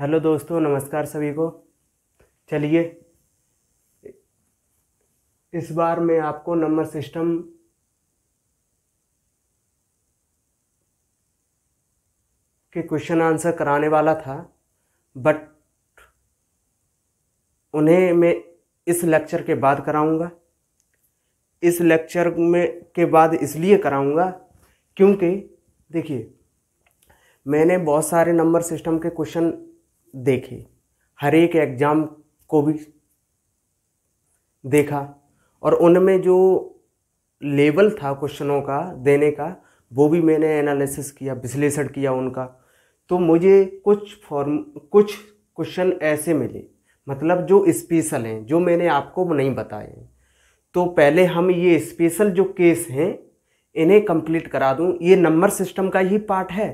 Hello दोस्तों नमस्कार सभी को चलिए इस बार मैं आपको नंबर सिस्टम के क्वेश्चन आंसर कराने वाला था बट उन्हें मैं इस लेक्चर के बाद कराऊंगा इस लेक्चर में के बाद इसलिए कराऊंगा क्योंकि देखिए मैंने बहुत सारे नंबर सिस्टम के क्वेश्चन देखे हर एक एग्ज़ाम को भी देखा और उनमें जो लेवल था क्वेश्चनों का देने का वो भी मैंने एनालिसिस किया विश्लेषण किया उनका तो मुझे कुछ फॉर्म कुछ क्वेश्चन ऐसे मिले मतलब जो स्पेशल हैं जो मैंने आपको नहीं बताए तो पहले हम ये स्पेशल जो केस हैं इन्हें कंप्लीट करा दूं ये नंबर सिस्टम का ही पार्ट है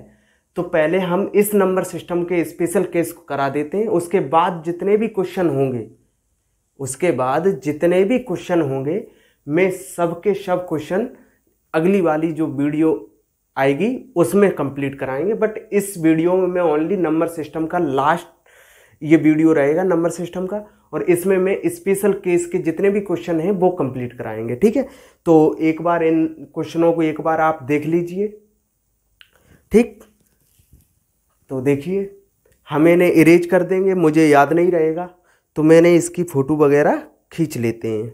तो पहले हम इस नंबर सिस्टम के स्पेशल केस को करा देते हैं उसके बाद जितने भी क्वेश्चन होंगे उसके बाद जितने भी क्वेश्चन होंगे मैं सब सब क्वेश्चन अगली वाली जो वीडियो आएगी उसमें कंप्लीट कराएंगे बट इस वीडियो में मैं ओनली नंबर सिस्टम का लास्ट ये वीडियो रहेगा नंबर सिस्टम का और इसमें मैं स्पेशल केस के जितने भी क्वेश्चन हैं वो कंप्लीट कराएंगे ठीक है तो एक बार इन क्वेश्चनों को एक बार आप देख लीजिए ठीक तो देखिए हमें इन्हें इरेज कर देंगे मुझे याद नहीं रहेगा तो मैंने इसकी फ़ोटो वगैरह खींच लेते हैं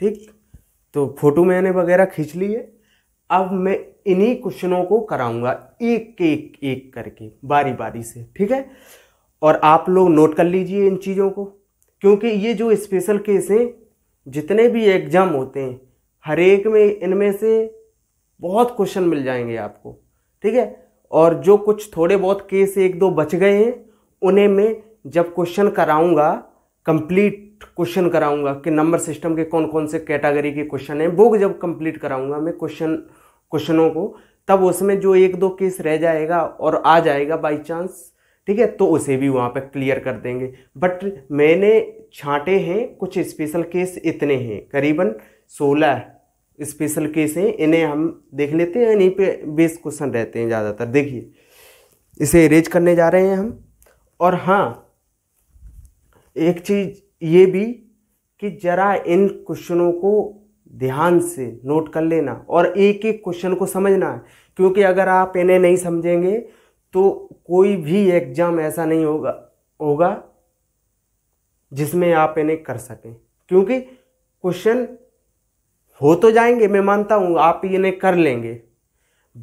ठीक तो फोटो मैंने वगैरह खींच ली है अब मैं इन्हीं क्वेश्चनों को कराऊंगा एक एक एक करके बारी बारी से ठीक है और आप लोग नोट कर लीजिए इन चीज़ों को क्योंकि ये जो स्पेशल केस हैं जितने भी एग्ज़ाम होते हैं हर एक में इनमें से बहुत क्वेश्चन मिल जाएंगे आपको ठीक है और जो कुछ थोड़े बहुत केस एक दो बच गए हैं उन्हें मैं जब क्वेश्चन कराऊंगा कंप्लीट क्वेश्चन कराऊंगा कि नंबर सिस्टम के कौन कौन से कैटेगरी के क्वेश्चन हैं वो जब कंप्लीट कराऊंगा मैं क्वेश्चन क्वेश्चनों को तब उसमें जो एक दो केस रह जाएगा और आ जाएगा बाई चांस ठीक है तो उसे भी वहाँ पर क्लियर कर देंगे बट मैंने छाँटे हैं कुछ स्पेशल केस इतने हैं करीबन सोलह स्पेशल केस हैं इन्हें हम देख लेते हैं इन्हीं पे बेस क्वेश्चन रहते हैं ज़्यादातर देखिए इसे इरेज करने जा रहे हैं हम और हाँ एक चीज़ ये भी कि ज़रा इन क्वेश्चनों को ध्यान से नोट कर लेना और एक एक क्वेश्चन को समझना क्योंकि अगर आप इन्हें नहीं समझेंगे तो कोई भी एग्ज़ाम ऐसा नहीं होगा होगा जिसमें आप इन्हें कर सकें क्योंकि क्वेश्चन हो तो जाएंगे मैं मानता हूँ आप इन्हें कर लेंगे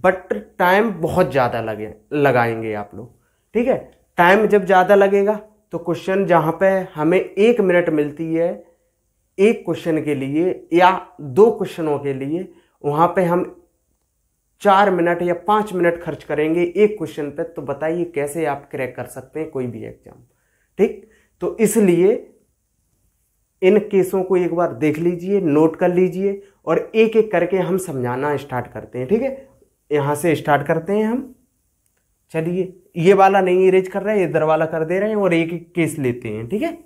बट टाइम बहुत ज़्यादा लगे लगाएंगे आप लोग ठीक है टाइम जब ज़्यादा लगेगा तो क्वेश्चन जहाँ पे हमें एक मिनट मिलती है एक क्वेश्चन के लिए या दो क्वेश्चनों के लिए वहाँ पे हम चार मिनट या पाँच मिनट खर्च करेंगे एक क्वेश्चन पे तो बताइए कैसे आप क्रैक कर सकते हैं कोई भी एग्जाम ठीक तो इसलिए इन केसों को एक बार देख लीजिए नोट कर लीजिए और एक एक करके हम समझाना स्टार्ट करते हैं ठीक है यहाँ से स्टार्ट करते हैं हम चलिए ये वाला नहीं इरेज कर रहे हैं इधर वाला कर दे रहे हैं और एक एक केस लेते हैं ठीक है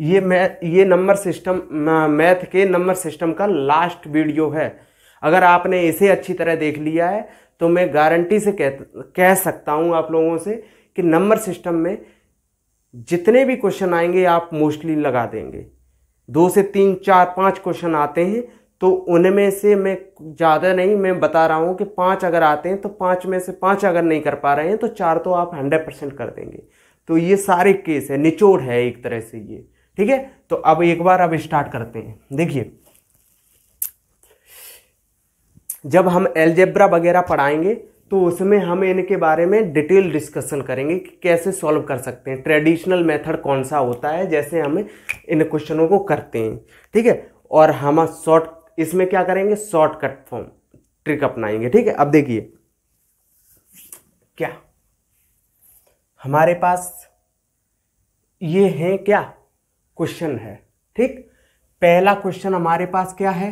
ये मै ये नंबर सिस्टम मैथ के नंबर सिस्टम का लास्ट वीडियो है अगर आपने इसे अच्छी तरह देख लिया है तो मैं गारंटी से कह कह सकता हूँ आप लोगों से कि नंबर सिस्टम में जितने भी क्वेश्चन आएंगे आप मोस्टली लगा देंगे दो से तीन चार पाँच क्वेश्चन आते हैं तो उनमें से मैं ज़्यादा नहीं मैं बता रहा हूँ कि पाँच अगर आते हैं तो पाँच में से पाँच अगर नहीं कर पा रहे हैं तो चार तो आप हंड्रेड परसेंट कर देंगे तो ये सारे केस है निचोड़ है एक तरह से ये ठीक है तो अब एक बार अब स्टार्ट करते हैं देखिए जब हम एलजेब्रा वगैरह पढ़ाएंगे तो उसमें हम इनके बारे में डिटेल डिस्कशन करेंगे कि कैसे सॉल्व कर सकते हैं ट्रेडिशनल मेथड कौन सा होता है जैसे हम इन क्वेश्चनों को करते हैं ठीक है और हम शॉर्ट इसमें क्या करेंगे शॉर्टकट फॉर्म ट्रिक अपनाएंगे ठीक है अब देखिए क्या हमारे पास ये हैं क्या क्वेश्चन है ठीक पहला क्वेश्चन हमारे पास क्या है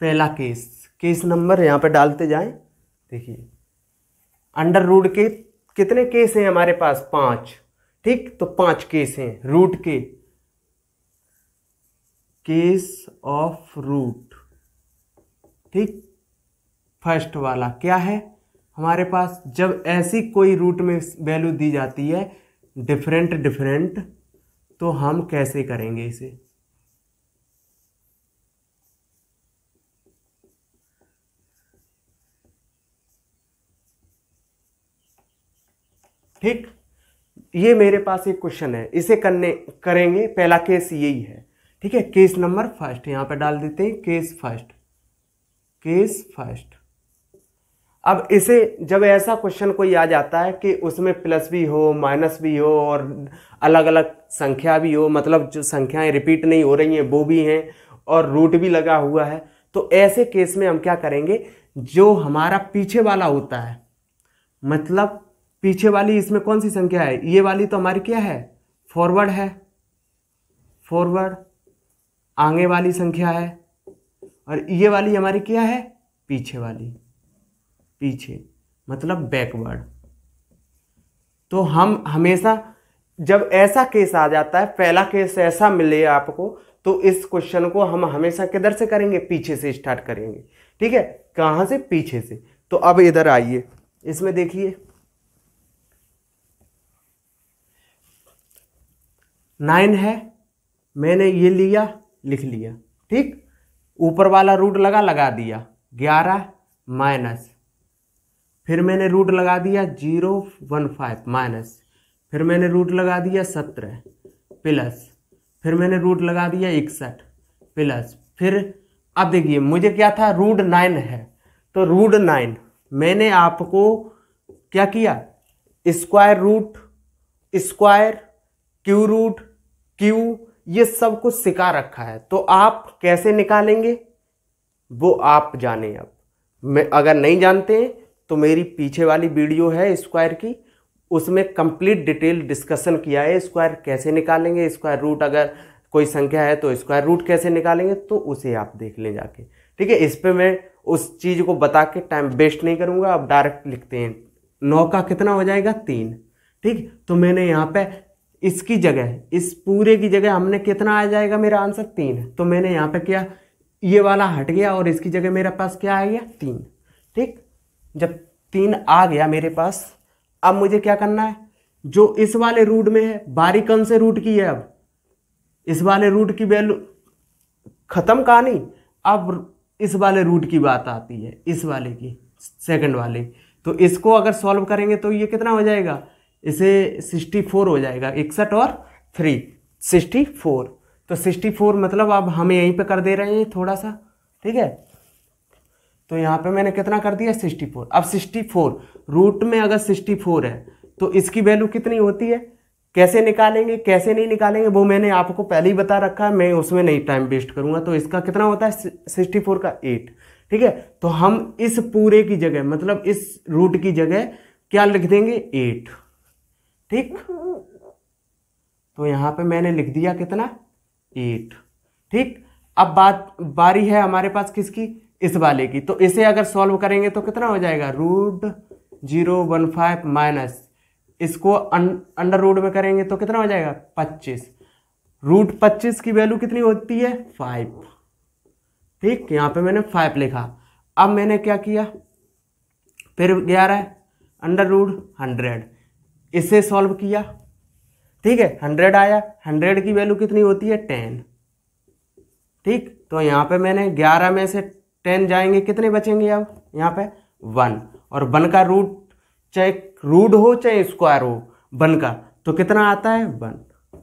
पहला केस केस नंबर यहां पे डालते जाएं देखिए अंडर रूट के कितने केस हैं हमारे पास पांच ठीक तो पांच केस हैं रूट के केस ऑफ रूट ठीक फर्स्ट वाला क्या है हमारे पास जब ऐसी कोई रूट में वैल्यू दी जाती है डिफरेंट डिफरेंट तो हम कैसे करेंगे इसे ठीक ये मेरे पास एक क्वेश्चन है इसे करने करेंगे पहला केस यही है ठीक है केस नंबर फर्स्ट यहां पर डाल देते हैं केस फर्स्ट केस फर्स्ट अब इसे जब ऐसा क्वेश्चन कोई आ जाता है कि उसमें प्लस भी हो माइनस भी हो और अलग अलग संख्या भी हो मतलब जो संख्याएं रिपीट नहीं हो रही हैं वो भी हैं और रूट भी लगा हुआ है तो ऐसे केस में हम क्या करेंगे जो हमारा पीछे वाला होता है मतलब पीछे वाली इसमें कौन सी संख्या है ये वाली तो हमारी क्या है फॉरवर्ड है फॉरवर्ड आगे वाली संख्या है और ये वाली हमारी क्या है पीछे वाली पीछे मतलब बैकवर्ड तो हम हमेशा जब ऐसा केस आ जाता है पहला केस ऐसा मिले आपको तो इस क्वेश्चन को हम हमेशा किधर से करेंगे पीछे से स्टार्ट करेंगे ठीक है कहां से पीछे से तो अब इधर आइए इसमें देखिए नाइन है मैंने ये लिया लिख लिया ठीक ऊपर वाला रूट लगा लगा दिया ग्यारह माइनस फिर मैंने रूट लगा दिया जीरो वन फाइव माइनस फिर मैंने रूट लगा दिया सत्रह प्लस फिर मैंने रूट लगा दिया इकसठ प्लस फिर अब देखिए मुझे क्या था रूट नाइन है तो रूट नाइन मैंने आपको क्या किया square root square cube root cube ये सब कुछ सिखा रखा है तो आप कैसे निकालेंगे वो आप जाने अब मैं अगर नहीं जानते हैं तो मेरी पीछे वाली वीडियो है स्क्वायर की उसमें कंप्लीट डिटेल डिस्कशन किया है स्क्वायर कैसे निकालेंगे स्क्वायर रूट अगर कोई संख्या है तो स्क्वायर रूट कैसे निकालेंगे तो उसे आप देख लें जाके ठीक है इस पर मैं उस चीज़ को बता के टाइम वेस्ट नहीं करूँगा आप डायरेक्ट लिखते हैं नौ का कितना हो जाएगा तीन ठीक तो मैंने यहाँ पे इसकी जगह इस पूरे की जगह हमने कितना आ जाएगा मेरा आंसर तीन तो मैंने यहाँ पे क्या ये वाला हट गया और इसकी जगह मेरे पास क्या आ गया तीन ठीक जब तीन आ गया मेरे पास अब मुझे क्या करना है जो इस वाले रूट में है बारी कौन से रूट की है अब इस वाले रूट की वैल्यू ख़त्म कहानी अब इस वाले रूट की बात आती है इस वाले की सेकंड वाले तो इसको अगर सॉल्व करेंगे तो ये कितना हो जाएगा इसे 64 हो जाएगा इकसठ और थ्री 64 तो 64 मतलब अब हम यहीं पे कर दे रहे हैं थोड़ा सा ठीक है तो यहाँ पे मैंने कितना कर दिया 64 अब 64 रूट में अगर 64 है तो इसकी वैल्यू कितनी होती है कैसे निकालेंगे कैसे नहीं निकालेंगे वो मैंने आपको पहले ही बता रखा है मैं उसमें नहीं टाइम वेस्ट करूँगा तो इसका कितना होता है सिक्सटी फोर का एट ठीक है तो हम इस पूरे की जगह मतलब इस रूट की जगह क्या लिख देंगे एट ठीक तो यहां पे मैंने लिख दिया कितना एट ठीक अब बात बारी है हमारे पास किसकी इस वाले की तो इसे अगर सॉल्व करेंगे तो कितना हो जाएगा root zero one five minus इसको अंडर रूट में करेंगे तो कितना हो जाएगा पच्चीस रूट पच्चीस की वैल्यू कितनी होती है फाइव ठीक यहाँ पे मैंने फाइव लिखा अब मैंने क्या किया फिर ग्यारह अंडर रूट हंड्रेड इसे सॉल्व किया ठीक है हंड्रेड आया हंड्रेड की वैल्यू कितनी होती है टेन ठीक तो यहाँ पे मैंने ग्यारह में से टेन जाएंगे कितने बचेंगे अब यहाँ पे वन और वन का रूट चाहे रूड हो चाहे स्क्वायर हो वन का तो कितना आता है वन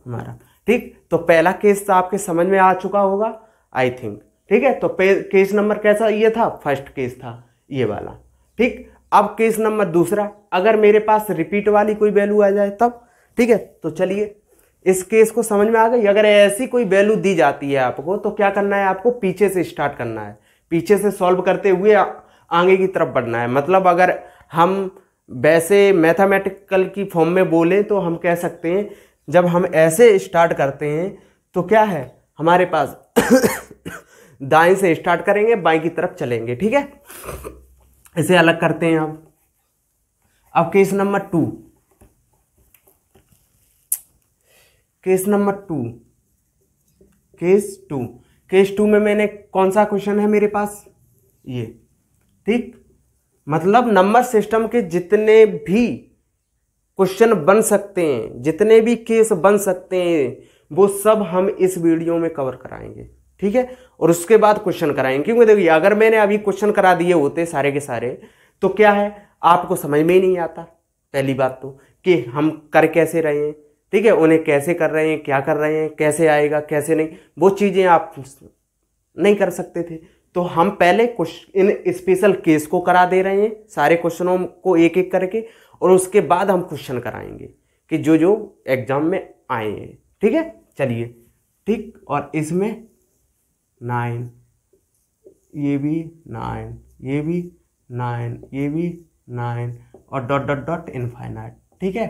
हमारा ठीक तो पहला केस तो आपके समझ में आ चुका होगा आई थिंक ठीक है तो केस नंबर कैसा ये था फर्स्ट केस था ये वाला ठीक अब केस नंबर दूसरा अगर मेरे पास रिपीट वाली कोई वैल्यू आ जाए तब ठीक है तो चलिए इस केस को समझ में आ गई अगर ऐसी कोई वैल्यू दी जाती है आपको तो क्या करना है आपको पीछे से स्टार्ट करना है पीछे से सॉल्व करते हुए आगे की तरफ बढ़ना है मतलब अगर हम वैसे मैथमेटिकल की फॉर्म में बोलें तो हम कह सकते हैं जब हम ऐसे स्टार्ट करते हैं तो क्या है हमारे पास दाएं से स्टार्ट करेंगे बाएं की तरफ चलेंगे ठीक है इसे अलग करते हैं हम अब case number two case number two case two case two में मैंने कौन सा क्वेश्चन है मेरे पास ये ठीक मतलब नंबर सिस्टम के जितने भी क्वेश्चन बन सकते हैं जितने भी केस बन सकते हैं वो सब हम इस वीडियो में कवर कराएंगे ठीक है और उसके बाद क्वेश्चन कराएंगे क्योंकि देखिए अगर मैंने अभी क्वेश्चन करा दिए होते सारे के सारे तो क्या है आपको समझ में ही नहीं आता पहली बात तो कि हम कर कैसे रहे हैं ठीक है उन्हें कैसे कर रहे हैं क्या कर रहे हैं कैसे आएगा कैसे नहीं वो चीज़ें आप नहीं कर सकते थे तो हम पहले कुछ इन स्पेशल केस को करा दे रहे हैं सारे क्वेश्चनों को एक एक करके और उसके बाद हम क्वेश्चन कराएंगे कि जो जो एग्ज़ाम में आए हैं ठीक है चलिए ठीक और इसमें नाइन ये भी नाइन ये भी नाइन ये भी नाइन और डॉट डॉट डॉट इनफाइनाइट ठीक है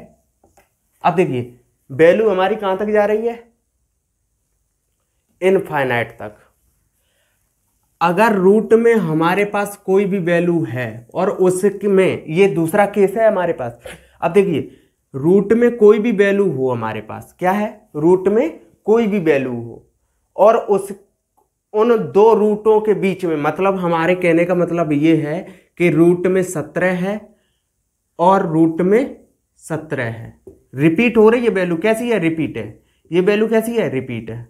अब देखिए वैल्यू हमारी कहां तक जा रही है इनफाइनाइट तक अगर रूट में हमारे पास कोई भी वैल्यू है और उसमें ये दूसरा केस है हमारे पास अब देखिए रूट में कोई भी वैल्यू हो हमारे पास क्या है रूट में कोई भी वैल्यू हो और उस उन दो रूटों के बीच में मतलब हमारे कहने का मतलब ये है कि रूट में सत्रह है और रूट में सत्रह है रिपीट हो रही है वैल्यू कैसी है रिपीट है ये वैल्यू कैसी है रिपीट है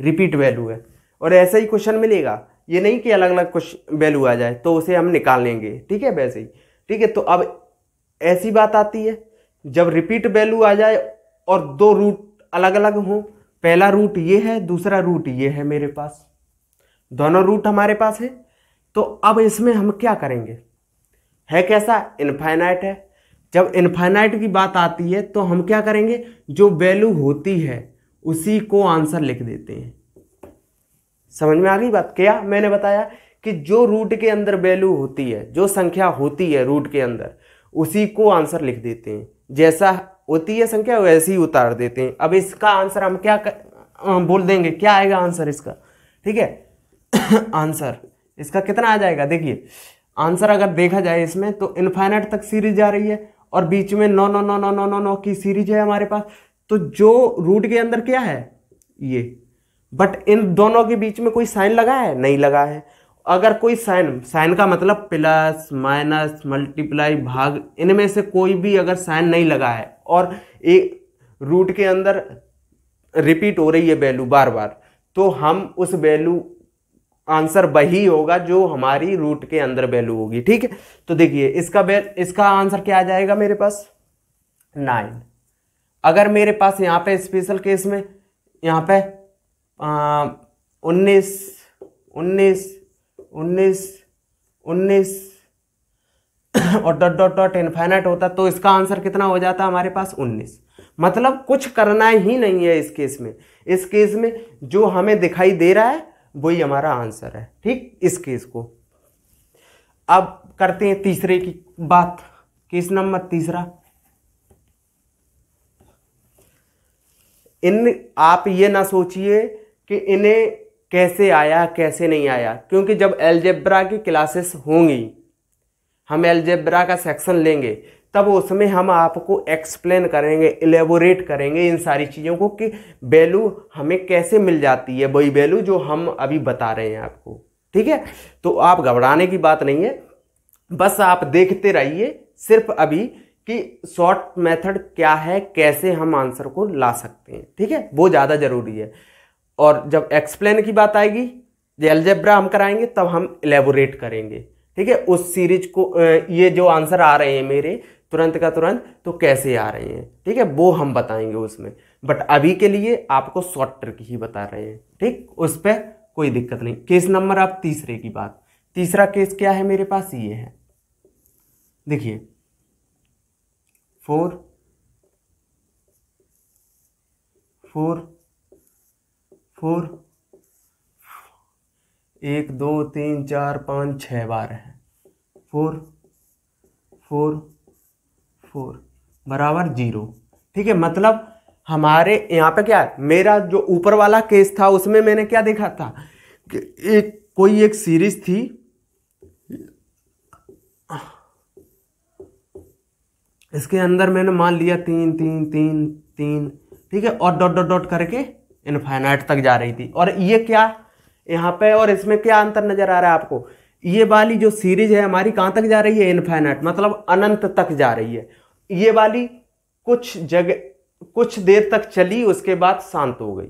रिपीट वैल्यू है और ऐसा ही क्वेश्चन मिलेगा ये नहीं कि अलग अलग कुछ वैल्यू आ जाए तो उसे हम निकाल लेंगे ठीक है वैसे ही ठीक है तो अब ऐसी बात आती है जब रिपीट वैल्यू आ जाए और दो रूट अलग अलग हों पहला रूट ये है दूसरा रूट ये है मेरे पास दोनों रूट हमारे पास है तो अब इसमें हम क्या करेंगे है कैसा इनफाइनाइट है जब इन्फाइनाइट की बात आती है तो हम क्या करेंगे जो वैल्यू होती है उसी को आंसर लिख देते हैं समझ में आ गई बात क्या मैंने बताया कि जो रूट के अंदर वैल्यू होती है जो संख्या होती है रूट के अंदर उसी को आंसर लिख देते हैं जैसा होती है संख्या वैसे ही उतार देते हैं अब इसका आंसर हम क्या कर, बोल देंगे क्या आएगा आंसर इसका ठीक है आंसर इसका कितना आ जाएगा देखिए आंसर अगर देखा जाए इसमें तो इन्फाइनाइट तक सीरीज जा रही है और बीच में नौ नौ नौ नौ नौ नौ नौ की सीरीज है हमारे पास तो जो रूट के अंदर क्या है ये बट इन दोनों के बीच में कोई साइन लगा है नहीं लगा है अगर कोई साइन साइन का मतलब प्लस माइनस मल्टीप्लाई भाग इनमें से कोई भी अगर साइन नहीं लगा है और एक रूट के अंदर रिपीट हो रही है वैल्यू बार बार तो हम उस वैल्यू आंसर वही होगा जो हमारी रूट के अंदर वैल्यू होगी ठीक है तो देखिए इसका इसका आंसर क्या आ जाएगा मेरे पास नाइन अगर मेरे पास यहाँ पे स्पेशल केस में यहाँ पे उन्नीस उन्नीस उन्नीस उन्नीस और डॉट डॉट डॉट इन्फाइनाइट होता तो इसका आंसर कितना हो जाता हमारे पास उन्नीस मतलब कुछ करना ही नहीं है इस केस में इस केस में जो हमें दिखाई दे रहा है वही हमारा आंसर है ठीक इस केस को अब करते हैं तीसरे की बात केस नंबर तीसरा इन आप ये ना सोचिए कि इन्हें कैसे आया कैसे नहीं आया क्योंकि जब एलजेब्रा की क्लासेस होंगी हम एलजेब्रा का सेक्शन लेंगे तब उसमें हम आपको एक्सप्लेन करेंगे एलेबोरेट करेंगे इन सारी चीज़ों को कि वैल्यू हमें कैसे मिल जाती है वही वैल्यू जो हम अभी बता रहे हैं आपको ठीक है तो आप घबराने की बात नहीं है बस आप देखते रहिए सिर्फ अभी कि शॉर्ट मेथड क्या है कैसे हम आंसर को ला सकते हैं ठीक है वो ज़्यादा ज़रूरी है और जब एक्सप्लेन की बात आएगी जो एल्जेब्रा हम कराएंगे तब हम एलेबोरेट करेंगे ठीक है उस सीरीज को ये जो आंसर आ रहे हैं मेरे तुरंत का तुरंत तो कैसे आ रही हैं ठीक है वो हम बताएंगे उसमें बट अभी के लिए आपको शॉर्ट ट्रिक ही बता रहे हैं ठीक उस पर कोई दिक्कत नहीं केस नंबर आप तीसरे की बात तीसरा केस क्या है मेरे पास ये है देखिए फोर फोर फोर एक दो तीन चार पाँच छः बार है फोर फोर फोर बराबर जीरो ठीक है मतलब हमारे यहाँ पे क्या है मेरा जो ऊपर वाला केस था उसमें मैंने क्या देखा था कि एक कोई एक सीरीज थी इसके अंदर मैंने मान लिया तीन तीन तीन तीन ठीक है और डॉट डॉट डॉट करके इनफाइनाइट तक जा रही थी और ये क्या यहाँ पे और इसमें क्या अंतर नजर आ रहा है आपको ये वाली जो सीरीज है हमारी कहाँ तक जा रही है इनफाइनाइट मतलब अनंत तक जा रही है ये वाली कुछ जगह कुछ देर तक चली उसके बाद शांत हो गई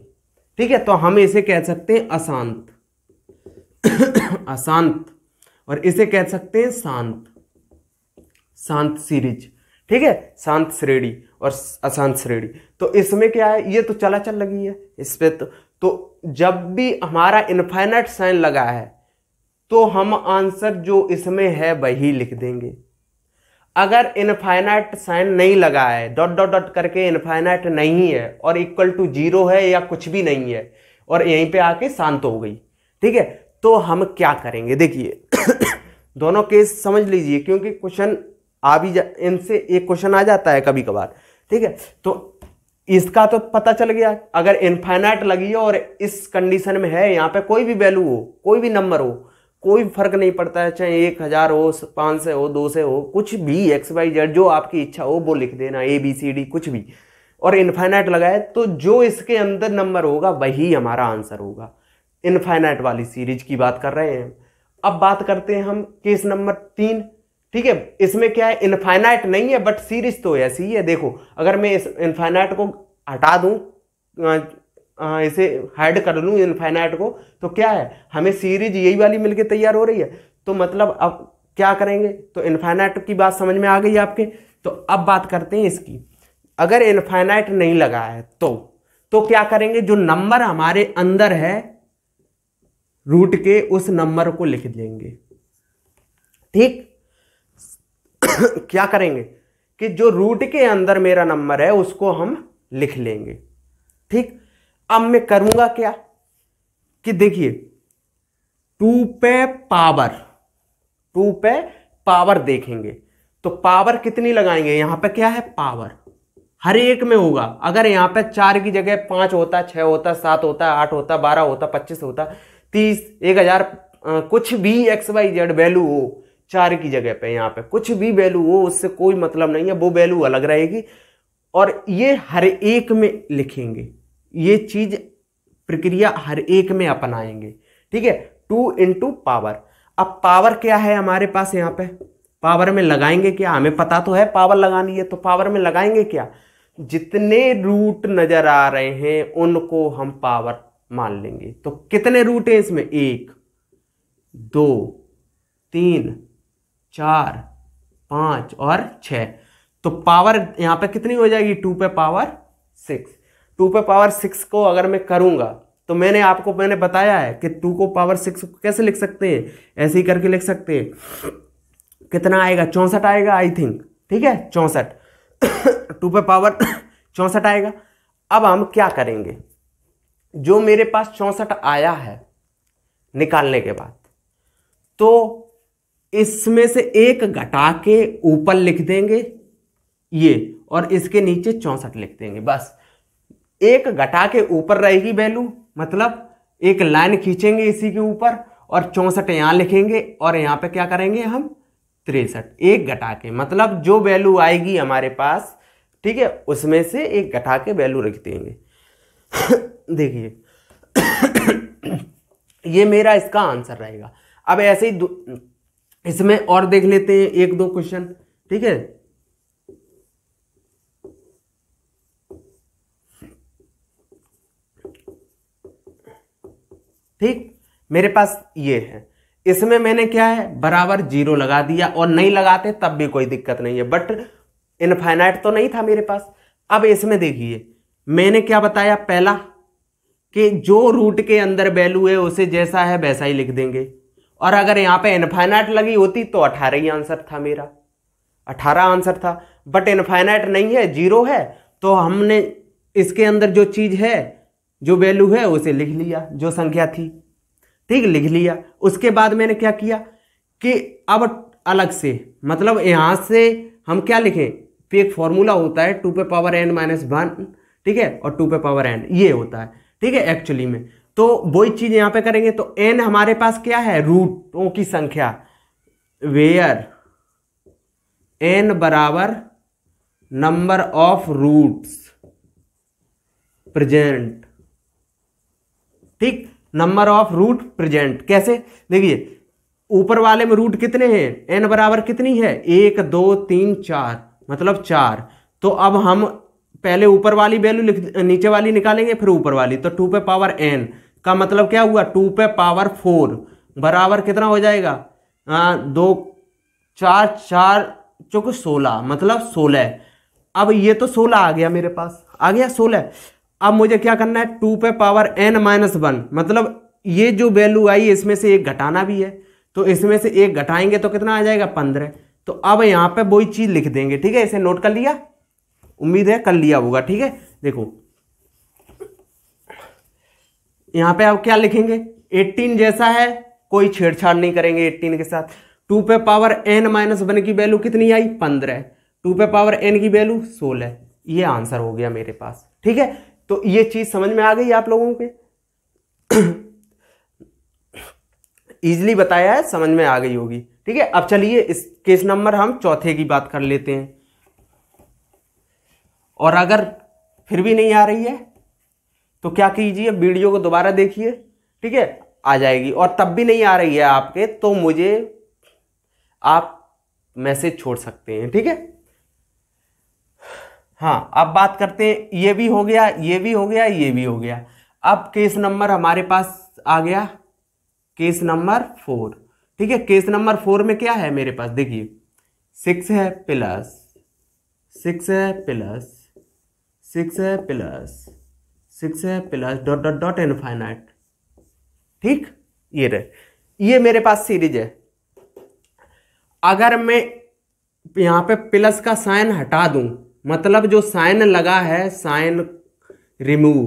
ठीक है तो हम इसे कह सकते हैं अशांत अशांत और इसे कह सकते हैं शांत शांत सीरीज ठीक है शांत श्रेणी और अशांत श्रेणी तो इसमें क्या है ये तो चला चल लगी है इस पर तो, तो जब भी हमारा इन्फाइनाइट साइन लगा है तो हम आंसर जो इसमें है वही लिख देंगे अगर इनफाइनाइट साइन नहीं लगा है डॉट डॉट डॉट करके इनफाइनाइट नहीं है और इक्वल टू जीरो है या कुछ भी नहीं है और यहीं पे आके शांत हो गई ठीक है तो हम क्या करेंगे देखिए दोनों केस समझ लीजिए क्योंकि क्वेश्चन आ भी जा इनसे एक क्वेश्चन आ जाता है कभी कभार ठीक है तो इसका तो पता चल गया अगर इनफाइनाइट लगी हो और इस कंडीशन में है यहाँ पे कोई भी वैल्यू हो कोई भी नंबर हो कोई फर्क नहीं पड़ता है चाहे एक हज़ार हो पाँच से हो दो से हो कुछ भी एक्स वाई जेड जो आपकी इच्छा हो वो लिख देना ए बी सी डी कुछ भी और इन्फाइनाइट लगाए तो जो इसके अंदर नंबर होगा वही हमारा आंसर होगा इनफाइनाइट वाली सीरीज की बात कर रहे हैं अब बात करते हैं हम केस नंबर तीन ठीक है इसमें क्या है इनफाइनाइट नहीं है बट सीरीज तो ऐसी ही है देखो अगर मैं इस इनफाइनाइट को हटा दूं इसे हाइड कर लूँ इनफाइनाइट को तो क्या है हमें सीरीज यही वाली मिलके तैयार हो रही है तो मतलब अब क्या करेंगे तो इनफाइनाइट की बात समझ में आ गई आपके तो अब बात करते हैं इसकी अगर इनफाइनाइट नहीं लगा है तो तो क्या करेंगे जो नंबर हमारे अंदर है रूट के उस नंबर को लिख देंगे ठीक क्या करेंगे कि जो रूट के अंदर मेरा नंबर है उसको हम लिख लेंगे ठीक अब मैं करूंगा क्या कि देखिए टू पे पावर टू पे पावर देखेंगे तो पावर कितनी लगाएंगे यहां पे क्या है पावर हर एक में होगा अगर यहां पे चार की जगह पांच होता छह होता सात होता आठ होता बारह होता पच्चीस होता तीस एक हज़ार कुछ भी एक्स वाई जेड वैल्यू हो चार की जगह पे यहां पे कुछ भी वैल्यू हो उससे कोई मतलब नहीं है वो वैल्यू अलग रहेगी और ये हर एक में लिखेंगे ये चीज प्रक्रिया हर एक में अपनाएंगे ठीक है टू इंटू पावर अब पावर क्या है हमारे पास यहाँ पे पावर में लगाएंगे क्या हमें पता तो है पावर लगानी है तो पावर में लगाएंगे क्या जितने रूट नज़र आ रहे हैं उनको हम पावर मान लेंगे तो कितने रूट हैं इसमें एक दो तीन चार पांच और छ तो पावर यहां पे कितनी हो जाएगी टू पे पावर सिक्स टू पे पावर सिक्स को अगर मैं करूँगा तो मैंने आपको मैंने बताया है कि टू को पावर सिक्स को कैसे लिख सकते हैं ऐसे ही करके लिख सकते हैं कितना आएगा चौंसठ आएगा आई थिंक ठीक है चौंसठ टू पे पावर चौंसठ आएगा अब हम क्या करेंगे जो मेरे पास चौंसठ आया है निकालने के बाद तो इसमें से एक घटा के ऊपर लिख देंगे ये और इसके नीचे चौंसठ लिख देंगे बस एक घटा के ऊपर रहेगी वैल्यू मतलब एक लाइन खींचेंगे इसी के ऊपर और चौंसठ यहाँ लिखेंगे और यहाँ पे क्या करेंगे हम तिरसठ एक घटा के मतलब जो वैल्यू आएगी हमारे पास ठीक है उसमें से एक घटा के वैल्यू रख देंगे देखिए ये मेरा इसका आंसर रहेगा अब ऐसे ही इसमें और देख लेते हैं एक दो क्वेश्चन ठीक है ठीक मेरे पास ये है इसमें मैंने क्या है बराबर जीरो लगा दिया और नहीं लगाते तब भी कोई दिक्कत नहीं है बट इनफाइनाइट तो नहीं था मेरे पास अब इसमें देखिए मैंने क्या बताया पहला कि जो रूट के अंदर वैल्यू है उसे जैसा है वैसा ही लिख देंगे और अगर यहाँ पे इनफाइनाइट लगी होती तो अठारह ही आंसर था मेरा अठारह आंसर था बट इनफाइनाइट नहीं है जीरो है तो हमने इसके अंदर जो चीज़ है जो वैल्यू है उसे लिख लिया जो संख्या थी ठीक लिख लिया उसके बाद मैंने क्या किया कि अब अलग से मतलब यहाँ से हम क्या लिखें फिर तो एक फॉर्मूला होता है टू पे पावर एन माइनस वन ठीक है और टू पे पावर एन ये होता है ठीक है एक्चुअली में तो वही चीज़ यहाँ पे करेंगे तो एन हमारे पास क्या है रूटों की संख्या वेयर एन बराबर नंबर ऑफ रूट्स प्रेजेंट ठीक नंबर ऑफ रूट प्रेजेंट कैसे देखिए ऊपर वाले में रूट कितने हैं एन बराबर कितनी है एक दो तीन चार मतलब चार तो अब हम पहले ऊपर वाली वैल्यू नीचे वाली निकालेंगे फिर ऊपर वाली तो टू पे पावर एन का मतलब क्या हुआ टू पे पावर फोर बराबर कितना हो जाएगा आ, दो चार चार चौक सोलह मतलब सोलह अब ये तो सोलह आ गया मेरे पास आ गया सोलह अब मुझे क्या करना है टू पे पावर एन माइनस वन मतलब ये जो वैल्यू आई इसमें से एक घटाना भी है तो इसमें से एक घटाएंगे तो कितना आ जाएगा पंद्रह तो अब यहाँ पे वही चीज़ लिख देंगे ठीक है इसे नोट कर लिया उम्मीद है कर लिया होगा ठीक है देखो यहाँ पे आप क्या लिखेंगे 18 जैसा है कोई छेड़छाड़ नहीं करेंगे 18 के साथ टू पे पावर एन माइनस वन की वैल्यू कितनी आई पंद्रह टू पे पावर एन की वैल्यू सोलह ये आंसर हो गया मेरे पास ठीक है तो ये चीज़ समझ में आ गई आप लोगों के इजिली बताया है समझ में आ गई होगी ठीक है अब चलिए इस केस नंबर हम चौथे की बात कर लेते हैं और अगर फिर भी नहीं आ रही है तो क्या कीजिए वीडियो को दोबारा देखिए ठीक है आ जाएगी और तब भी नहीं आ रही है आपके तो मुझे आप मैसेज छोड़ सकते हैं ठीक है हाँ अब बात करते हैं ये भी हो गया ये भी हो गया ये भी हो गया अब केस नंबर हमारे पास आ गया केस नंबर फोर ठीक है केस नंबर फोर में क्या है मेरे पास देखिए सिक्स है प्लस सिक्स है प्लस सिक्स है प्लस सिक्स है plus dot dot dot infinite ठीक ये रहे ये मेरे पास सीरीज है अगर मैं यहां पे प्लस का साइन हटा दूं मतलब जो साइन लगा है साइन रिमूव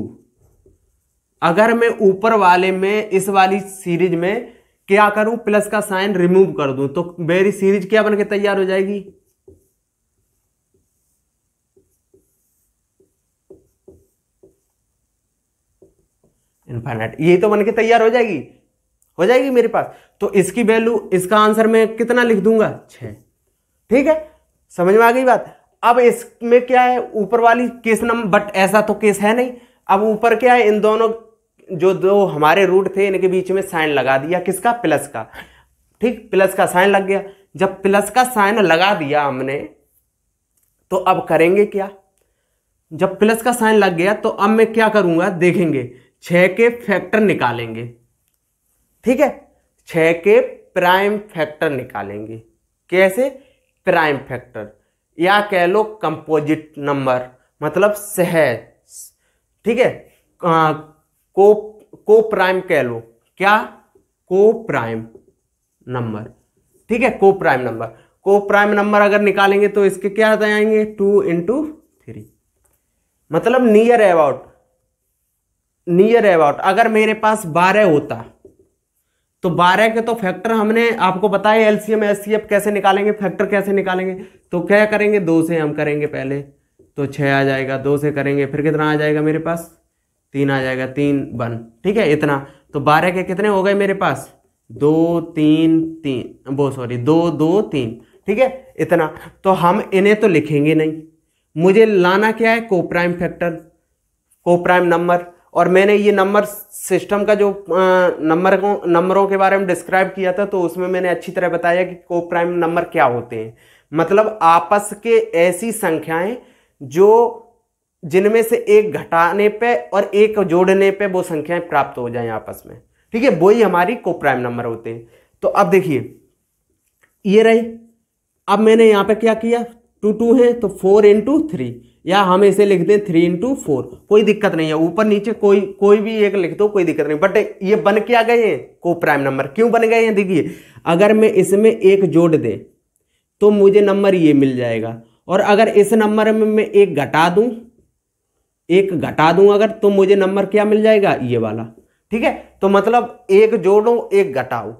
अगर मैं ऊपर वाले में इस वाली सीरीज में क्या करूं प्लस का साइन रिमूव कर दूं तो मेरी सीरीज क्या बनके तैयार हो जाएगी इनफाइनाइट यही तो बनके तैयार हो जाएगी हो जाएगी मेरे पास तो इसकी वैल्यू इसका आंसर मैं कितना लिख दूंगा छ ठीक है समझ में आ गई बात अब इसमें क्या है ऊपर वाली केस नंबर बट ऐसा तो केस है नहीं अब ऊपर क्या है इन दोनों जो दो हमारे रूट थे इनके बीच में साइन लगा दिया किसका प्लस का ठीक प्लस का साइन लग गया जब प्लस का साइन लगा दिया हमने तो अब करेंगे क्या जब प्लस का साइन लग गया तो अब मैं क्या करूंगा देखेंगे छह के फैक्टर निकालेंगे ठीक है छ के प्राइम फैक्टर निकालेंगे कैसे प्राइम फैक्टर या कह लो कंपोजिट नंबर मतलब सहज ठीक है को को प्राइम कह लो क्या को प्राइम नंबर ठीक है coprime number coprime number अगर निकालेंगे तो इसके क्या आएंगे टू इंटू थ्री मतलब नियर अबाउट नियर अबाउट अगर मेरे पास बारह होता तो 12 के तो फैक्टर हमने आपको बताया एलसीएम एस कैसे निकालेंगे फैक्टर कैसे निकालेंगे तो क्या करेंगे दो से हम करेंगे पहले तो छः आ जाएगा दो से करेंगे फिर कितना आ जाएगा मेरे पास तीन आ जाएगा तीन वन ठीक है इतना तो बारह के कितने हो गए मेरे पास दो तीन तीन वो सॉरी दो दो तीन ठीक है इतना तो हम इन्हें तो लिखेंगे नहीं मुझे लाना क्या है coprime factor coprime number और मैंने ये नंबर सिस्टम का जो नंबर को नंबरों के बारे में डिस्क्राइब किया था तो उसमें मैंने अच्छी तरह बताया कि को प्राइम नंबर क्या होते हैं मतलब आपस के ऐसी संख्याएं जो जिनमें से एक घटाने पे और एक जोड़ने पे वो संख्याएं प्राप्त हो जाएं आपस में ठीक है वही हमारी को प्राइम नंबर होते हैं तो अब देखिए ये रही अब मैंने यहाँ पे क्या किया टू टू है तो फोर इंटू थ्री या हम इसे लिख दें थ्री इंटू फोर कोई दिक्कत नहीं है ऊपर नीचे कोई कोई भी एक लिख दो कोई दिक्कत नहीं बट ये बन के आ गए हैं को प्राइम नंबर क्यों बन गए हैं देखिए अगर मैं इसमें एक जोड़ दे तो मुझे नंबर ये मिल जाएगा और अगर इस नंबर में मैं एक घटा दूं एक घटा दूं अगर तो मुझे नंबर क्या मिल जाएगा ये वाला ठीक है तो मतलब एक जोड़ो एक घटाओ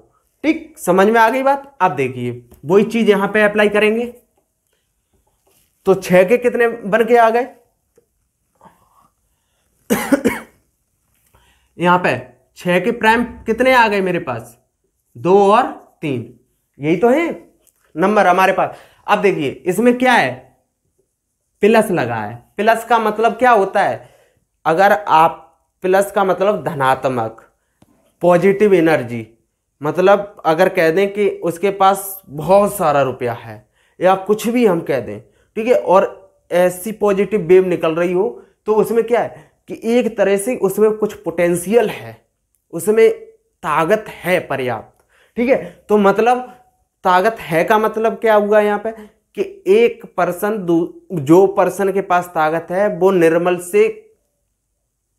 ठीक समझ में आ गई बात अब देखिए वही चीज़ यहां पे अप्लाई करेंगे तो छह के कितने बन के आ गए यहां पे छह के प्राइम कितने आ गए मेरे पास दो और तीन यही तो है नंबर हमारे पास अब देखिए इसमें क्या है प्लस लगा है प्लस का मतलब क्या होता है अगर आप प्लस का मतलब धनात्मक पॉजिटिव एनर्जी मतलब अगर कह दें कि उसके पास बहुत सारा रुपया है या कुछ भी हम कह दें ठीक है और ऐसी पॉजिटिव वेव निकल रही हो तो उसमें क्या है कि एक तरह से उसमें कुछ पोटेंशियल है उसमें ताकत है पर्याप्त ठीक है तो मतलब ताकत है का मतलब क्या हुआ यहाँ पे कि एक पर्सन जो पर्सन के पास ताकत है वो निर्मल से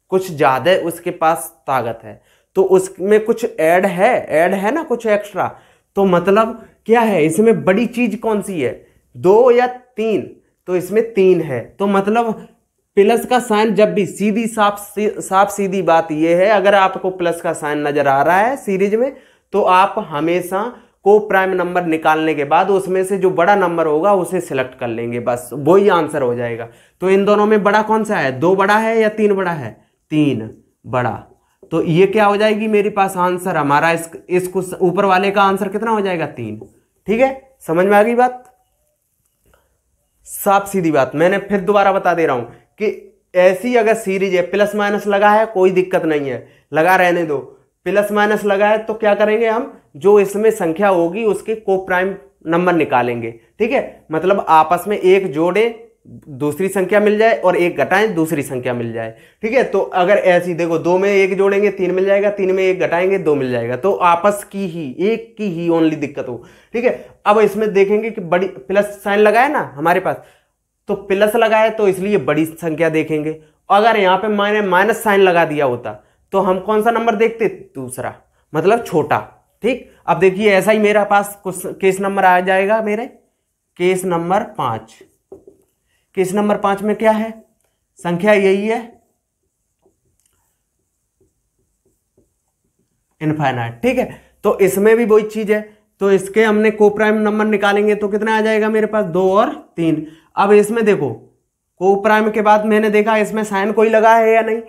कुछ ज़्यादा उसके पास ताकत है तो उसमें कुछ ऐड है ऐड है ना कुछ एक्स्ट्रा तो मतलब क्या है इसमें बड़ी चीज़ कौन सी है दो या तीन तो इसमें तीन है तो मतलब प्लस का साइन जब भी सीधी साफ साफ सीधी बात यह है अगर आपको प्लस का साइन नजर आ रहा है सीरीज में तो आप हमेशा को प्राइम नंबर निकालने के बाद उसमें से जो बड़ा नंबर होगा उसे सिलेक्ट कर लेंगे बस वही आंसर हो जाएगा तो इन दोनों में बड़ा कौन सा है दो बड़ा है या तीन बड़ा है तीन बड़ा तो ये क्या हो जाएगी मेरे पास आंसर हमारा इस इसको ऊपर वाले का आंसर कितना हो जाएगा तीन ठीक है समझ में आ गई बात साफ सीधी बात मैंने फिर दोबारा बता दे रहा हूं कि ऐसी अगर सीरीज है प्लस माइनस लगा है कोई दिक्कत नहीं है लगा रहने दो प्लस माइनस लगा है तो क्या करेंगे हम जो इसमें संख्या होगी उसके को प्राइम नंबर निकालेंगे ठीक है मतलब आपस में एक जोड़े दूसरी संख्या मिल जाए और एक घटाएं दूसरी संख्या मिल जाए ठीक है तो अगर ऐसी देखो दो में एक जोड़ेंगे तीन मिल जाएगा तीन में एक घटाएंगे दो मिल जाएगा तो आपस की ही एक की ही ओनली दिक्कत हो ठीक है अब इसमें देखेंगे कि बड़ी प्लस साइन लगाए ना हमारे पास तो प्लस लगाए तो इसलिए बड़ी संख्या देखेंगे अगर यहां पर मैंने माइनस साइन लगा दिया होता तो हम कौन सा नंबर देखते दूसरा मतलब छोटा ठीक अब देखिए ऐसा ही मेरा पास कुछ केस नंबर आ जाएगा मेरे केस नंबर पांच केस नंबर पांच में क्या है संख्या यही है इनफाइनाइट ठीक है तो इसमें भी वही चीज है तो इसके हमने को प्राइम नंबर निकालेंगे तो कितना आ जाएगा मेरे पास दो और तीन अब इसमें देखो को प्राइम के बाद मैंने देखा इसमें साइन कोई लगा है या नहीं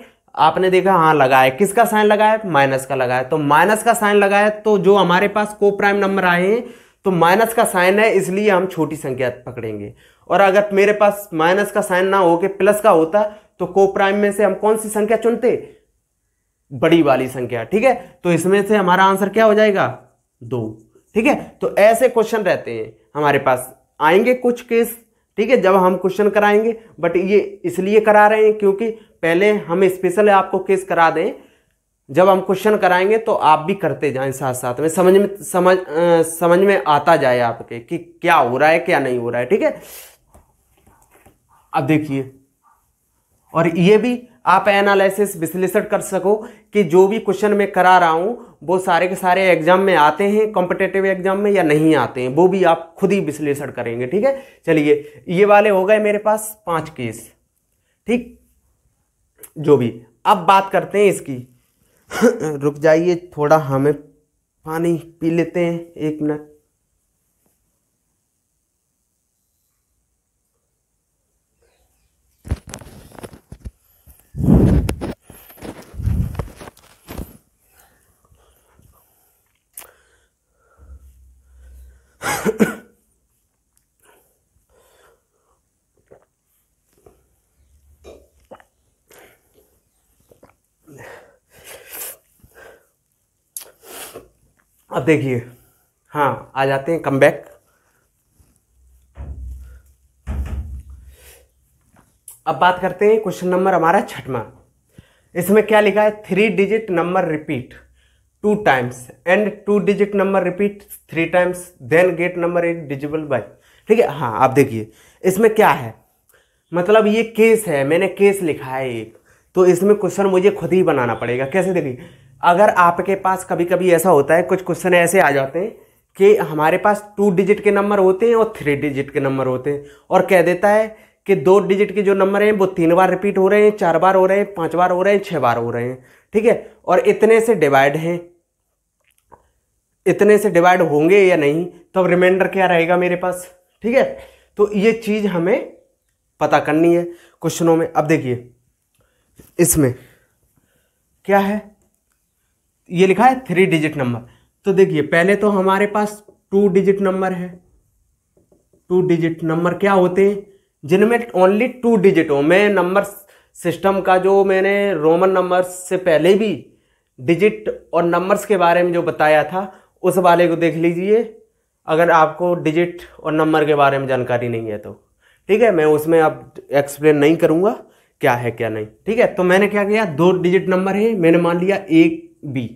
आपने देखा हाँ लगा है किसका साइन लगा है माइनस का लगा है तो माइनस का साइन लगा है तो जो हमारे पास को प्राइम नंबर आए हैं तो माइनस का साइन है इसलिए हम छोटी संख्या पकड़ेंगे और अगर मेरे पास माइनस का साइन ना हो के प्लस का होता तो को प्राइम में से हम कौन सी संख्या चुनते बड़ी वाली संख्या ठीक है तो इसमें से हमारा आंसर क्या हो जाएगा दो ठीक है तो ऐसे क्वेश्चन रहते हैं हमारे पास आएंगे कुछ केस ठीक है जब हम क्वेश्चन कराएंगे बट ये इसलिए करा रहे हैं क्योंकि पहले हम स्पेशल आपको केस करा दें जब हम क्वेश्चन कराएंगे तो आप भी करते जाएं साथ साथ में समझ में समझ आ, समझ में आता जाए आपके कि क्या हो रहा है क्या नहीं हो रहा है ठीक है अब देखिए और ये भी आप एनालिसिस विश्लेषण कर सको कि जो भी क्वेश्चन मैं करा रहा हूँ वो सारे के सारे एग्जाम में आते हैं कॉम्पिटेटिव एग्जाम में या नहीं आते हैं वो भी आप खुद ही विश्लेषण करेंगे ठीक है चलिए ये वाले हो गए मेरे पास पांच केस ठीक जो भी अब बात करते हैं इसकी रुक जाइए थोड़ा हमें पानी पी लेते हैं एक मिनट अब देखिए हाँ आ जाते हैं कम बैक अब बात करते हैं क्वेश्चन नंबर हमारा छठवा इसमें क्या लिखा है three digit number repeat two times and two digit number repeat three times then get number is divisible by ठीक है हाँ आप देखिए इसमें क्या है मतलब ये केस है मैंने केस लिखा है एक तो इसमें क्वेश्चन मुझे खुद ही बनाना पड़ेगा कैसे देखिए अगर आपके पास कभी कभी ऐसा होता है कुछ क्वेश्चन ऐसे आ जाते हैं कि हमारे पास टू डिजिट के नंबर होते हैं और थ्री डिजिट के नंबर होते हैं और कह देता है कि दो डिजिट के जो नंबर हैं वो तीन बार रिपीट हो रहे हैं चार बार हो रहे हैं पांच बार हो रहे हैं छः बार हो रहे हैं ठीक है और इतने से डिवाइड हैं इतने से डिवाइड होंगे या नहीं तो अब रिमाइंडर क्या रहेगा मेरे पास ठीक है तो ये चीज़ हमें पता करनी है क्वेश्चनों में अब देखिए इसमें क्या है ये लिखा है थ्री डिजिट नंबर तो देखिए पहले तो हमारे पास टू डिजिट नंबर है टू डिजिट नंबर क्या होते हैं जिनमें ओनली टू डिजिट हो मैं नंबर सिस्टम का जो मैंने रोमन नंबर से पहले भी डिजिट और नंबर्स के बारे में जो बताया था उस वाले को देख लीजिए अगर आपको डिजिट और नंबर के बारे में जानकारी नहीं है तो ठीक है मैं उसमें अब एक्सप्लेन नहीं करूँगा क्या है क्या नहीं ठीक है तो मैंने क्या किया दो डिजिट नंबर है मैंने मान लिया एक बी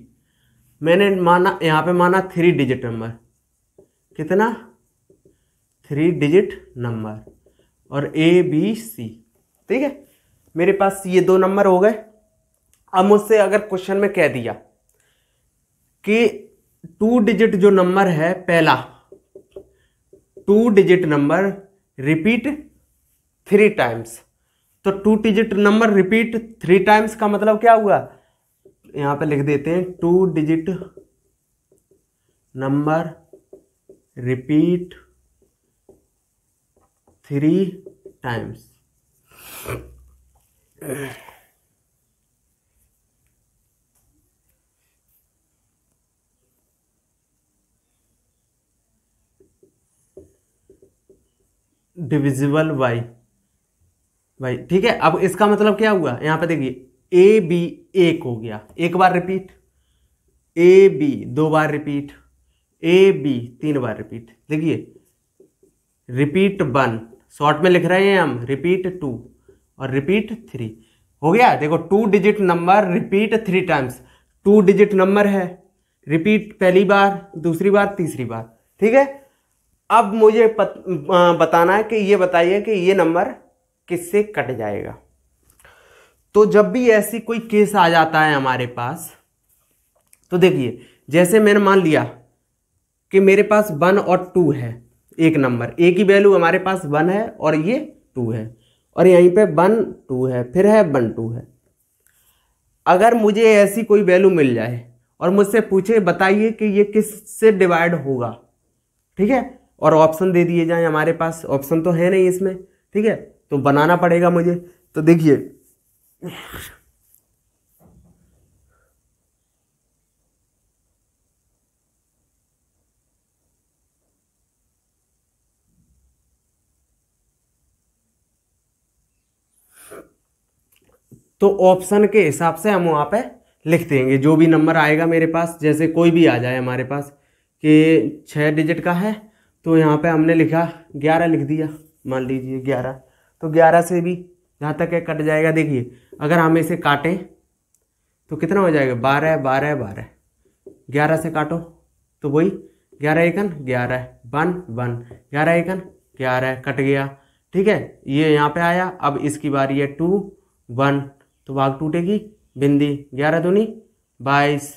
मैंने माना यहाँ पे माना थ्री डिजिट नंबर कितना थ्री डिजिट नंबर और ए बी सी ठीक है मेरे पास ये दो नंबर हो गए अब मुझसे अगर क्वेश्चन में कह दिया कि टू डिजिट जो नंबर है पहला two digit number repeat three times तो two digit number repeat three times का मतलब क्या हुआ यहाँ पे लिख देते हैं two digit number repeat three times divisible by by ठीक है अब इसका मतलब क्या हुआ यहां पे देखिए ए बी एक हो गया एक बार रिपीट ए बी दो बार रिपीट ए बी तीन बार रिपीट देखिए रिपीट वन शॉर्ट में लिख रहे हैं हम रिपीट टू और रिपीट थ्री हो गया देखो two digit number repeat three times two digit number है रिपीट पहली बार दूसरी बार तीसरी बार ठीक है अब मुझे पत, बताना है कि ये बताइए कि ये नंबर किससे कट जाएगा तो जब भी ऐसी कोई केस आ जाता है हमारे पास तो देखिए जैसे मैंने मान लिया कि मेरे पास वन और टू है एक नंबर ए की वैल्यू हमारे पास वन है और ये टू है और यहीं पे वन टू है फिर है वन टू है अगर मुझे ऐसी कोई वैल्यू मिल जाए और मुझसे पूछे बताइए कि ये किस से डिवाइड होगा ठीक है और ऑप्शन दे दिए जाए हमारे पास ऑप्शन तो है नहीं इसमें ठीक है तो बनाना पड़ेगा मुझे तो देखिए तो ऑप्शन के हिसाब से हम वहाँ पे लिख देंगे जो भी नंबर आएगा मेरे पास जैसे कोई भी आ जाए हमारे पास कि छः डिजिट का है तो यहाँ पे हमने लिखा ग्यारह लिख दिया मान लीजिए ग्यारह तो ग्यारह से भी यहाँ तक है कट जाएगा देखिए अगर हम इसे काटें तो कितना हो जाएगा बारह बारह बारह ग्यारह से काटो तो वही ग्यारह एकन ग्यारह वन वन ग्यारह एकन ग्यारह कट गया ठीक है ये यहाँ पे आया अब इसकी बारी है टू वन तो भाग टूटेगी बिंदी ग्यारह दूनी बाईस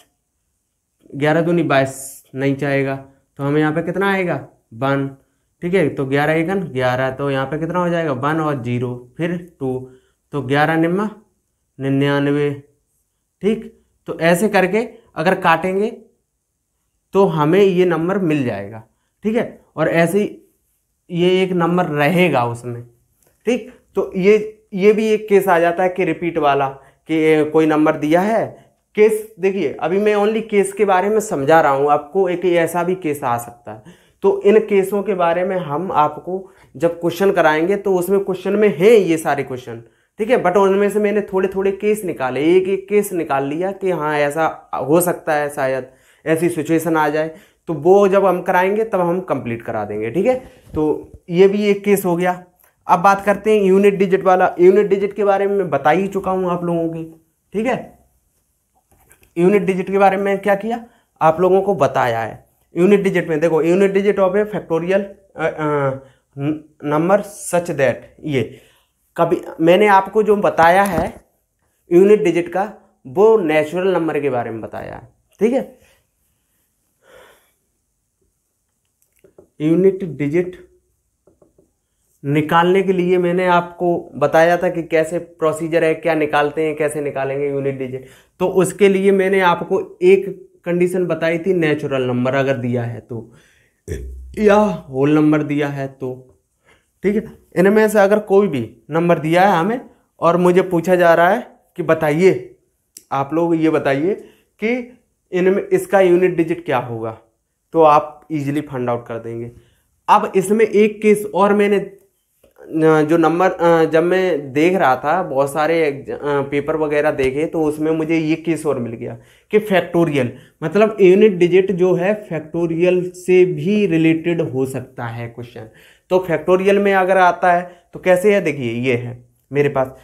ग्यारह दूनी बाईस नहीं चाहेगा तो हमें यहाँ पे कितना आएगा वन ठीक है तो ग्यारह एकन ग्यारह तो यहाँ पे कितना हो जाएगा वन और जीरो फिर टू तो ग्यारह निम्मा निन्यानवे ठीक तो ऐसे करके अगर काटेंगे तो हमें ये नंबर मिल जाएगा ठीक है और ऐसे ये एक नंबर रहेगा उसमें ठीक तो ये ये भी एक केस आ जाता है कि रिपीट वाला कि कोई नंबर दिया है केस देखिए अभी मैं ओनली केस के बारे में समझा रहा हूँ आपको एक ऐसा भी केस आ सकता है तो इन केसों के बारे में हम आपको जब क्वेश्चन कराएंगे तो उसमें क्वेश्चन में हैं ये सारे क्वेश्चन ठीक है बट उनमें से मैंने थोड़े थोड़े केस निकाले एक एक केस निकाल लिया कि हाँ ऐसा हो सकता है शायद ऐसी सिचुएशन आ जाए तो वो जब हम कराएंगे तब हम कंप्लीट करा देंगे ठीक है तो ये भी एक केस हो गया अब बात करते हैं यूनिट डिजिट वाला यूनिट डिजिट के बारे में बता ही चुका हूँ आप लोगों के ठीक है यूनिट डिजिट के बारे में क्या किया आप लोगों को बताया है यूनिट डिजिट में देखो unit digit of a factorial number such that ये कभी मैंने आपको जो बताया है यूनिट डिजिट का वो नेचुरल नंबर के बारे में बताया है ठीक है यूनिट डिजिट निकालने के लिए मैंने आपको बताया था कि कैसे प्रोसीजर है क्या निकालते हैं कैसे निकालेंगे यूनिट डिजिट तो उसके लिए मैंने आपको एक कंडीशन बताई थी नेचुरल नंबर अगर दिया है तो या होल नंबर दिया है तो ठीक है इनमें से अगर कोई भी नंबर दिया है हमें और मुझे पूछा जा रहा है कि बताइए आप लोग ये बताइए कि इनमें इसका यूनिट डिजिट क्या होगा तो आप इजीली फाइंड आउट कर देंगे अब इसमें एक केस और मैंने जो नंबर जब मैं देख रहा था बहुत सारे पेपर वगैरह देखे तो उसमें मुझे ये केस और मिल गया कि फैक्टोरियल मतलब यूनिट डिजिट जो है फैक्टोरियल से भी रिलेटेड हो सकता है क्वेश्चन तो फैक्टोरियल में अगर आता है तो कैसे है देखिए ये है मेरे पास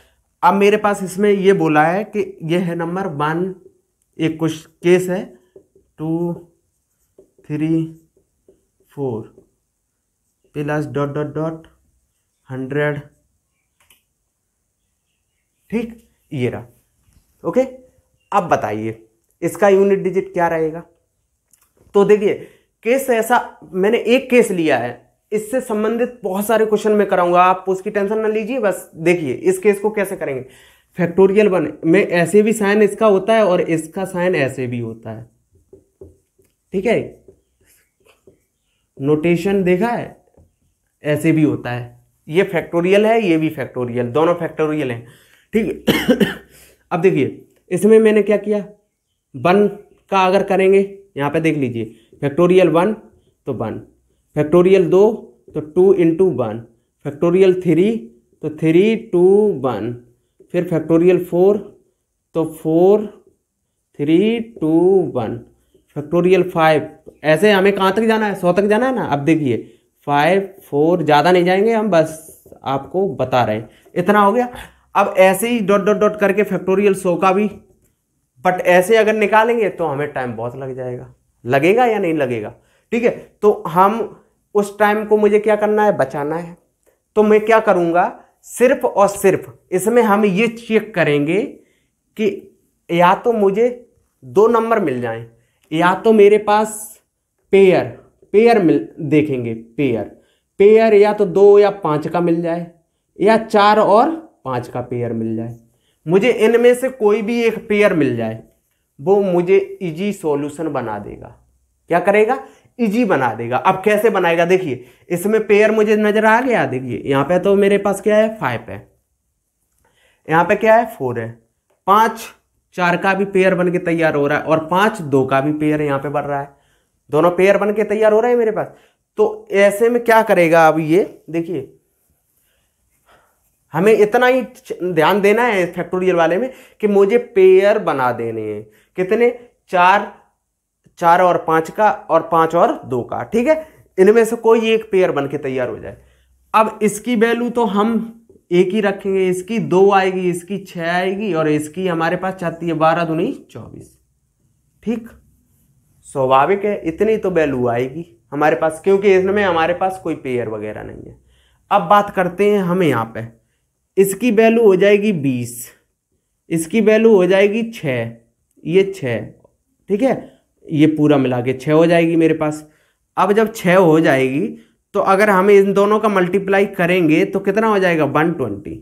अब मेरे पास इसमें ये बोला है कि ये है नंबर वन एक कुछ केस है two three four plus dot dot dot hundred ठीक ये रहा ओके अब बताइए इसका यूनिट डिजिट क्या रहेगा तो देखिए केस ऐसा मैंने एक केस लिया है इससे संबंधित बहुत सारे क्वेश्चन मैं कराऊंगा आप उसकी टेंशन ना लीजिए बस देखिए इस केस को कैसे करेंगे फैक्टोरियल वन में ऐसे भी साइन इसका होता है और इसका साइन ऐसे भी होता है ठीक है नोटेशन देखा है ऐसे भी होता है ये फैक्टोरियल है ये भी फैक्टोरियल दोनों फैक्टोरियल हैं ठीक है अब देखिए इसमें मैंने क्या किया वन का अगर करेंगे यहाँ पे देख लीजिए फैक्टोरियल वन तो वन फैक्टोरियल दो तो two into one factorial three तो थ्री टू वन फिर फैक्टोरियल फोर तो four three two one factorial five ऐसे हमें कहाँ तक जाना है सौ तक जाना है ना अब देखिए फाइव फोर ज़्यादा नहीं जाएंगे हम बस आपको बता रहे हैं इतना हो गया अब ऐसे ही डॉट डॉट डॉट करके फैक्टोरियल सो का भी बट ऐसे अगर निकालेंगे तो हमें टाइम बहुत लग जाएगा लगेगा या नहीं लगेगा ठीक है तो हम उस टाइम को मुझे क्या करना है बचाना है तो मैं क्या करूँगा सिर्फ और सिर्फ इसमें हम ये चेक करेंगे कि या तो मुझे दो नंबर मिल जाएं या तो मेरे पास पेयर पेयर मिल देखेंगे पेयर पेयर या तो दो या पाँच का मिल जाए या चार और पाँच का पेयर मिल जाए मुझे इनमें से कोई भी एक पेयर मिल जाए वो मुझे इजी सॉल्यूशन बना देगा क्या करेगा इजी बना देगा अब कैसे बनाएगा देखिए इसमें पेयर मुझे नजर आ गया देखिए यहाँ पे तो मेरे पास क्या है फाइव है यहाँ पे क्या है फोर है पाँच चार का भी पेयर बन के तैयार हो रहा है और पाँच दो का भी पेयर यहाँ पे बन रहा है दोनों पेयर बन के तैयार हो रहे हैं मेरे पास तो ऐसे में क्या करेगा अब ये देखिए हमें इतना ही ध्यान देना है फैक्टोरियल वाले में कि मुझे पेयर बना देने हैं कितने चार चार और पांच का और पांच और दो का ठीक है इनमें से कोई एक पेयर बन के तैयार हो जाए अब इसकी वैल्यू तो हम एक ही रखेंगे इसकी दो आएगी इसकी छह आएगी और इसकी हमारे पास चाहती है बारह नहीं चौबीस ठीक स्वाभाविक है इतनी तो वैल्यू आएगी हमारे पास क्योंकि इसमें हमारे पास कोई पेयर वगैरह नहीं है अब बात करते हैं हम यहाँ पे इसकी वैल्यू हो जाएगी बीस इसकी वैल्यू हो जाएगी छ ये छ ठीक है ये पूरा मिला के छः हो जाएगी मेरे पास अब जब छः हो जाएगी तो अगर हम इन दोनों का मल्टीप्लाई करेंगे तो कितना हो जाएगा वन ट्वेंटी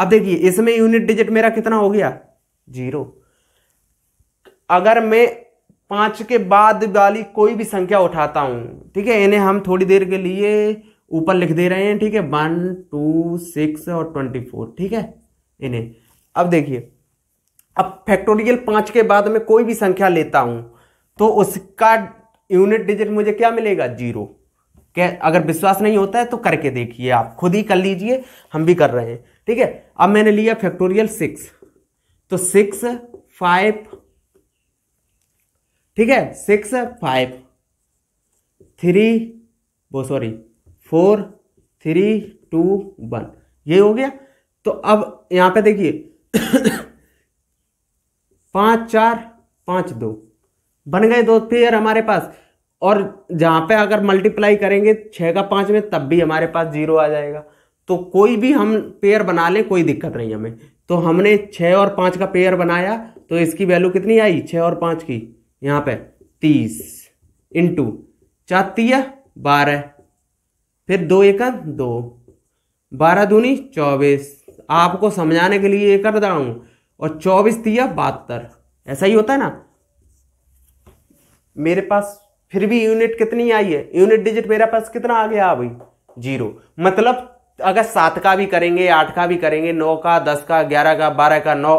अब देखिए इसमें यूनिट डिजिट मेरा कितना हो गया जीरो अगर मैं पाँच के बाद वाली कोई भी संख्या उठाता हूँ ठीक है इन्हें हम थोड़ी देर के लिए ऊपर लिख दे रहे हैं ठीक है वन टू सिक्स और ट्वेंटी फोर ठीक है इन्हें अब देखिए अब फैक्टोरियल पाँच के बाद में कोई भी संख्या लेता हूँ तो उसका यूनिट डिजिट मुझे क्या मिलेगा जीरो क्या अगर विश्वास नहीं होता है तो करके देखिए आप खुद ही कर लीजिए हम भी कर रहे हैं ठीक है अब मैंने लिया फैक्टोरियल सिक्स तो सिक्स फाइव ठीक है सिक्स फाइव थ्री वो sorry four three two one ये हो गया तो अब यहां पे देखिए पांच चार पांच दो बन गए दो पेयर हमारे पास और जहां पे अगर मल्टीप्लाई करेंगे छह का पांच में तब भी हमारे पास जीरो आ जाएगा तो कोई भी हम पेयर बना ले कोई दिक्कत नहीं हमें तो हमने छह और पांच का पेयर बनाया तो इसकी वैल्यू कितनी आई छह और पांच की यहाँ पे तीस इंटू चातिया बारह फिर दो एक दो बारह दूनी चौबीस आपको समझाने के लिए ये कर रहा हूँ और चौबीस तिया बहत्तर ऐसा ही होता है ना मेरे पास फिर भी यूनिट कितनी आई है यूनिट डिजिट मेरे पास कितना आ गया भाई जीरो मतलब अगर सात का भी करेंगे आठ का भी करेंगे नौ का दस का ग्यारह का बारह का नौ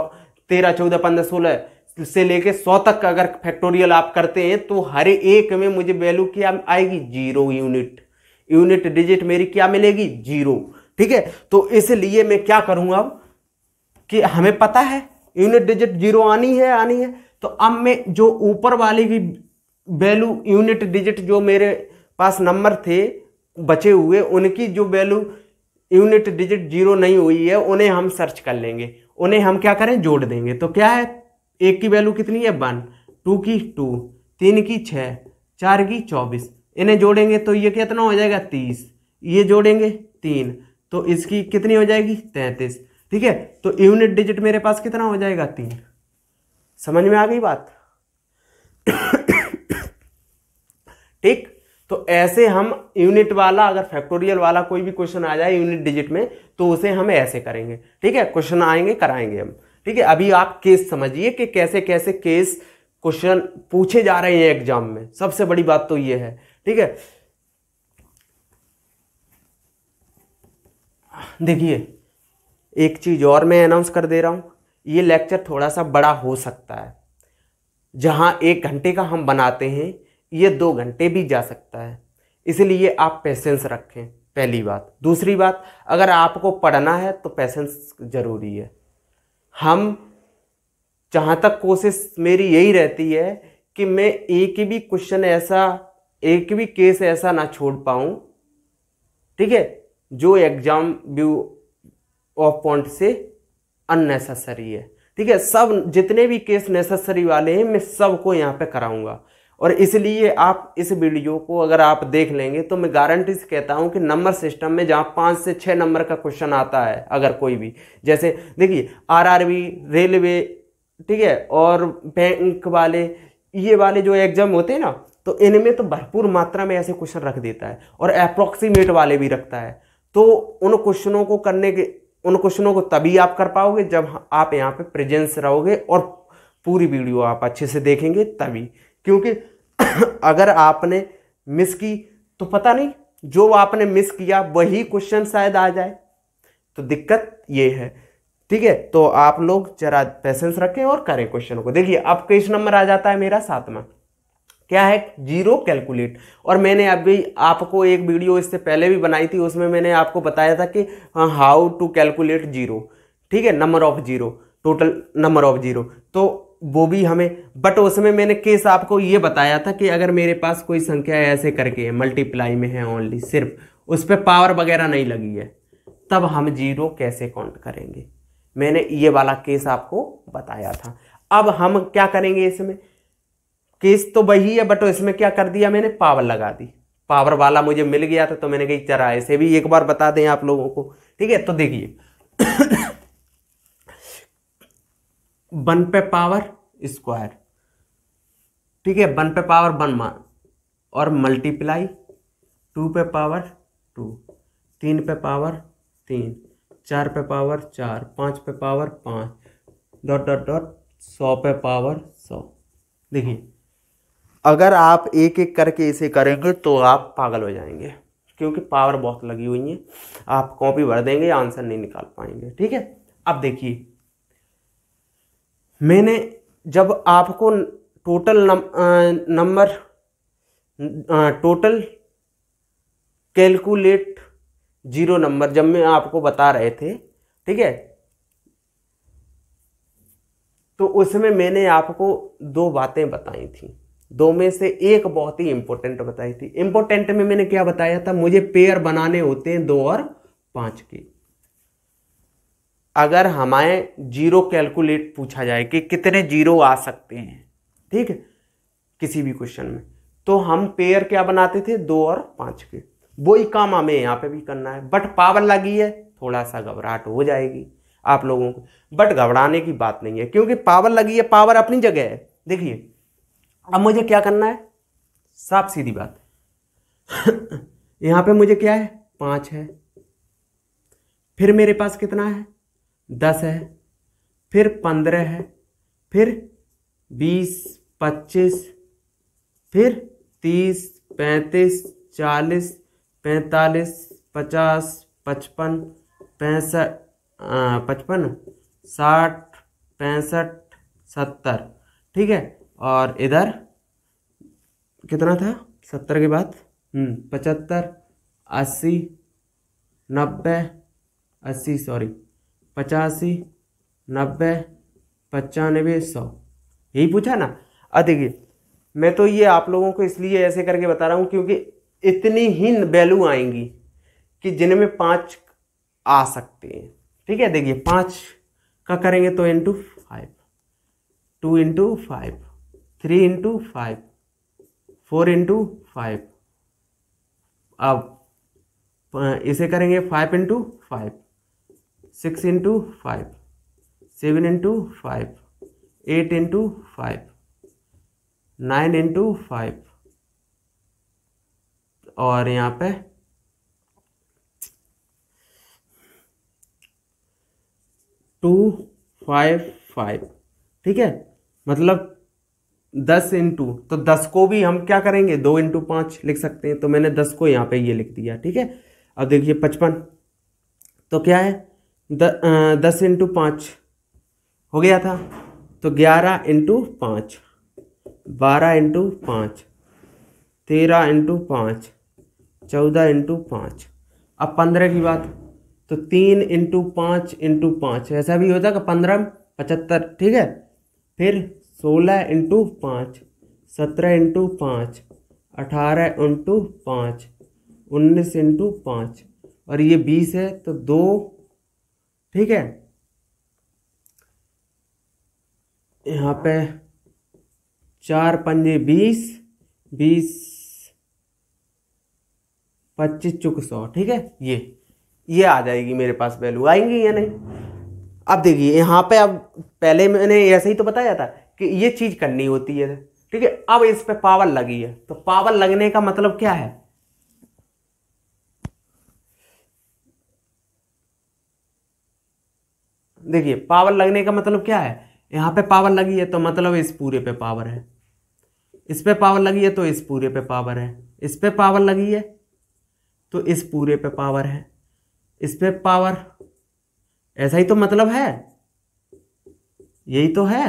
तेरह चौदह पंद्रह सोलह से लेके सौ तक अगर फैक्टोरियल आप करते हैं तो हर एक में मुझे वैल्यू क्या आएगी जीरो यूनिट यूनिट डिजिट मेरी क्या मिलेगी जीरो ठीक है तो इसलिए मैं क्या करूंगा अब कि हमें पता है यूनिट डिजिट जीरो आनी है आनी है तो अब मैं जो ऊपर वाली भी वैल्यू यूनिट डिजिट जो मेरे पास नंबर थे बचे हुए उनकी जो वैल्यू यूनिट डिजिट जीरो नहीं हुई है उन्हें हम सर्च कर लेंगे उन्हें हम क्या करें जोड़ देंगे तो क्या है एक की वैल्यू कितनी है वन टू की टू तीन की छः चार की चौबीस इन्हें जोड़ेंगे तो ये कितना हो जाएगा तीस ये जोड़ेंगे तीन तो इसकी कितनी हो जाएगी तैंतीस ठीक है तो यूनिट डिजिट मेरे पास कितना हो जाएगा तीन समझ में आ गई बात ठीक तो ऐसे हम यूनिट वाला अगर फैक्टोरियल वाला कोई भी क्वेश्चन आ जाए यूनिट डिजिट में तो उसे हम ऐसे करेंगे ठीक है क्वेश्चन आएंगे कराएंगे हम ठीक है अभी आप केस समझिए कि कैसे कैसे केस क्वेश्चन पूछे जा रहे हैं एग्जाम में सबसे बड़ी बात तो ये है ठीक है देखिए एक चीज़ और मैं अनाउंस कर दे रहा हूं ये लेक्चर थोड़ा सा बड़ा हो सकता है जहां एक घंटे का हम बनाते हैं ये दो घंटे भी जा सकता है इसलिए आप पेशेंस रखें पहली बात दूसरी बात अगर आपको पढ़ना है तो पेशेंस ज़रूरी है हम जहाँ तक कोशिश मेरी यही रहती है कि मैं एक भी क्वेश्चन ऐसा एक भी केस ऐसा ना छोड़ पाऊँ ठीक है जो एग्ज़ाम व्यू ऑफ पॉइंट से अननेसेसरी है ठीक है सब जितने भी केस नेसेसरी वाले हैं मैं सबको यहाँ पे कराऊंगा और इसलिए आप इस वीडियो को अगर आप देख लेंगे तो मैं गारंटी से कहता हूं कि नंबर सिस्टम में जहां पाँच से छः नंबर का क्वेश्चन आता है अगर कोई भी जैसे देखिए आरआरबी रेलवे ठीक है और बैंक वाले ये वाले जो एग्जाम होते हैं ना तो इनमें तो भरपूर मात्रा में ऐसे क्वेश्चन रख देता है और अप्रोक्सीमेट वाले भी रखता है तो उन क्वेश्चनों को करने के उन क्वेश्चनों को तभी आप कर पाओगे जब आप यहाँ पर प्रेजेंस रहोगे और पूरी वीडियो आप अच्छे से देखेंगे तभी क्योंकि अगर आपने मिस की तो पता नहीं जो आपने मिस किया वही क्वेश्चन शायद आ जाए तो दिक्कत ये है ठीक है तो आप लोग जरा पेशेंस रखें और करें क्वेश्चन को देखिए अब किस नंबर आ जाता है मेरा सातवा क्या है जीरो कैलकुलेट और मैंने अभी आपको एक वीडियो इससे पहले भी बनाई थी उसमें मैंने आपको बताया था कि हाउ टू कैलकुलेट जीरो ठीक है number of zero total number of zero तो वो भी हमें बट उस समय मैंने केस आपको ये बताया था कि अगर मेरे पास कोई संख्या ऐसे करके है मल्टीप्लाई में है ओनली सिर्फ उस पर पावर वगैरह नहीं लगी है तब हम जीरो कैसे काउंट करेंगे मैंने ये वाला केस आपको बताया था अब हम क्या करेंगे इसमें केस तो वही है बट इसमें क्या कर दिया मैंने पावर लगा दी पावर वाला मुझे मिल गया था तो मैंने कही चरा ऐसे भी एक बार बता दें आप लोगों को ठीक है तो देखिए वन पे पावर स्क्वायर ठीक है वन पे पावर वन मान और मल्टीप्लाई टू पे पावर टू तीन पे पावर तीन चार पे पावर चार पाँच पे पावर पाँच डॉट डॉट डॉट सौ पे पावर सौ देखिए अगर आप एक एक करके इसे करेंगे तो आप पागल हो जाएंगे क्योंकि पावर बहुत लगी हुई है आप कॉपी भर देंगे आंसर नहीं निकाल पाएंगे ठीक है अब देखिए मैंने जब आपको total number total calculate zero number जब मैं आपको बता रहे थे ठीक है तो उसमें मैंने आपको दो बातें बताई थी दो में से एक बहुत ही इंपॉर्टेंट बताई थी इंपॉर्टेंट में मैंने क्या बताया था मुझे पेयर बनाने होते हैं दो और पांच के अगर हमारे जीरो कैलकुलेट पूछा जाए कि कितने जीरो आ सकते हैं ठीक है किसी भी क्वेश्चन में तो हम पेयर क्या बनाते थे दो और पांच के वो ही काम हमें यहाँ पे भी करना है बट पावर लगी है थोड़ा सा घबराहट हो जाएगी आप लोगों को बट घबराने की बात नहीं है क्योंकि पावर लगी है पावर अपनी जगह है देखिए अब मुझे क्या करना है साफ सीधी बात यहाँ पे मुझे क्या है पांच है फिर मेरे पास कितना है दस है फिर पंद्रह है फिर बीस पच्चीस फिर तीस पैंतीस चालीस पैंतालीस पचास पचपन पैंसठ पचपन साठ पैंसठ सत्तर ठीक है और इधर कितना था सत्तर के बाद हम्म, पचहत्तर अस्सी नब्बे अस्सी सॉरी पचासी नब्बे पचानबे सौ यही पूछा ना अब देखिए मैं तो ये आप लोगों को इसलिए ऐसे करके बता रहा हूँ क्योंकि इतनी ही वैल्यू आएंगी कि जिनमें पाँच आ सकते हैं ठीक है देखिए पाँच का करेंगे तो into five two into five three into five four into five अब इसे करेंगे five into five six into five seven into five eight into five nine into five और यहाँ पे टू फाइव फाइव ठीक है मतलब दस इंटू तो दस को भी हम क्या करेंगे दो इंटू पाँच लिख सकते हैं तो मैंने दस को यहाँ पे ये लिख दिया ठीक है अब देखिए पचपन तो क्या है दस इंटू पाँच हो गया था तो ग्यारह इंटू पाँच बारह इंटू पाँच तेरह इंटू पाँच चौदह इंटू पाँच अब पंद्रह की बात तो तीन इंटू पाँच इंटू पाँच ऐसा भी हो जाएगा पंद्रह पचहत्तर ठीक है फिर सोलह इंटू पाँच सत्रह इंटू पाँच अठारह इंटू पाँच उन्नीस इंटू पाँच और ये बीस है तो दो ठीक है यहाँ पे चार पंजे बीस बीस पच्चीस चुक सौ ठीक है ये ये आ जाएगी मेरे पास वैल्यू आएंगी या नहीं अब देखिए यहाँ पे अब पहले मैंने ऐसे ही तो बताया था कि ये चीज़ करनी होती है ठीक है अब इस पर पावर लगी है तो पावर लगने का मतलब क्या है देखिए पावर लगने का मतलब क्या है यहाँ पे पावर लगी है तो मतलब इस पूरे पे पावर है इस पे पावर लगी है तो इस पूरे पे पावर है इस पे पावर लगी है तो इस पूरे पे पावर है इस पे पावर ऐसा ही तो मतलब है यही तो है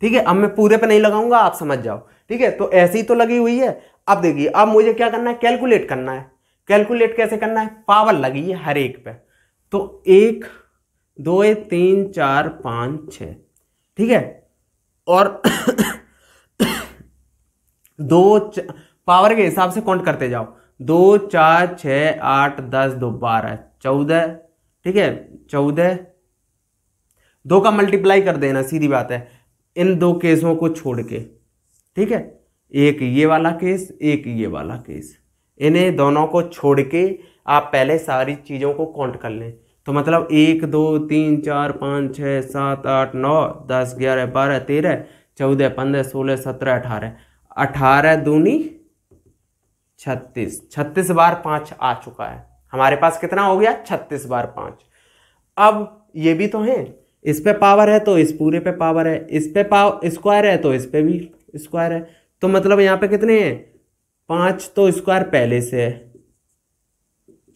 ठीक है अब मैं पूरे पे नहीं लगाऊंगा आप समझ जाओ ठीक है तो ऐसे ही तो लगी हुई है अब देखिए अब मुझे क्या करना है कैलकुलेट करना है कैलकुलेट कैसे करना है पावर लगी है हर एक पे तो एक दो तीन चार पाँच छ ठीक है और दो पावर के हिसाब से काउंट करते जाओ दो चार छ आठ दस दो बारह चौदह ठीक है चौदह दो का मल्टीप्लाई कर देना सीधी बात है इन दो केसों को छोड़ के ठीक है एक ये वाला केस एक ये वाला केस इन्हें दोनों को छोड़ के आप पहले सारी चीज़ों को काउंट कर लें तो मतलब एक दो तीन चार पाँच छः सात आठ नौ दस ग्यारह बारह तेरह चौदह पंद्रह सोलह सत्रह अठारह अठारह दूनी छत्तीस छत्तीस बार पाँच आ चुका है हमारे पास कितना हो गया छत्तीस बार पाँच अब ये भी तो हैं इस पे पावर है तो इस पूरे पे पावर है इस पे पाव स्क्वायर है तो इस पे भी स्क्वायर है तो मतलब यहाँ पे कितने हैं पाँच तो स्क्वायर पहले से है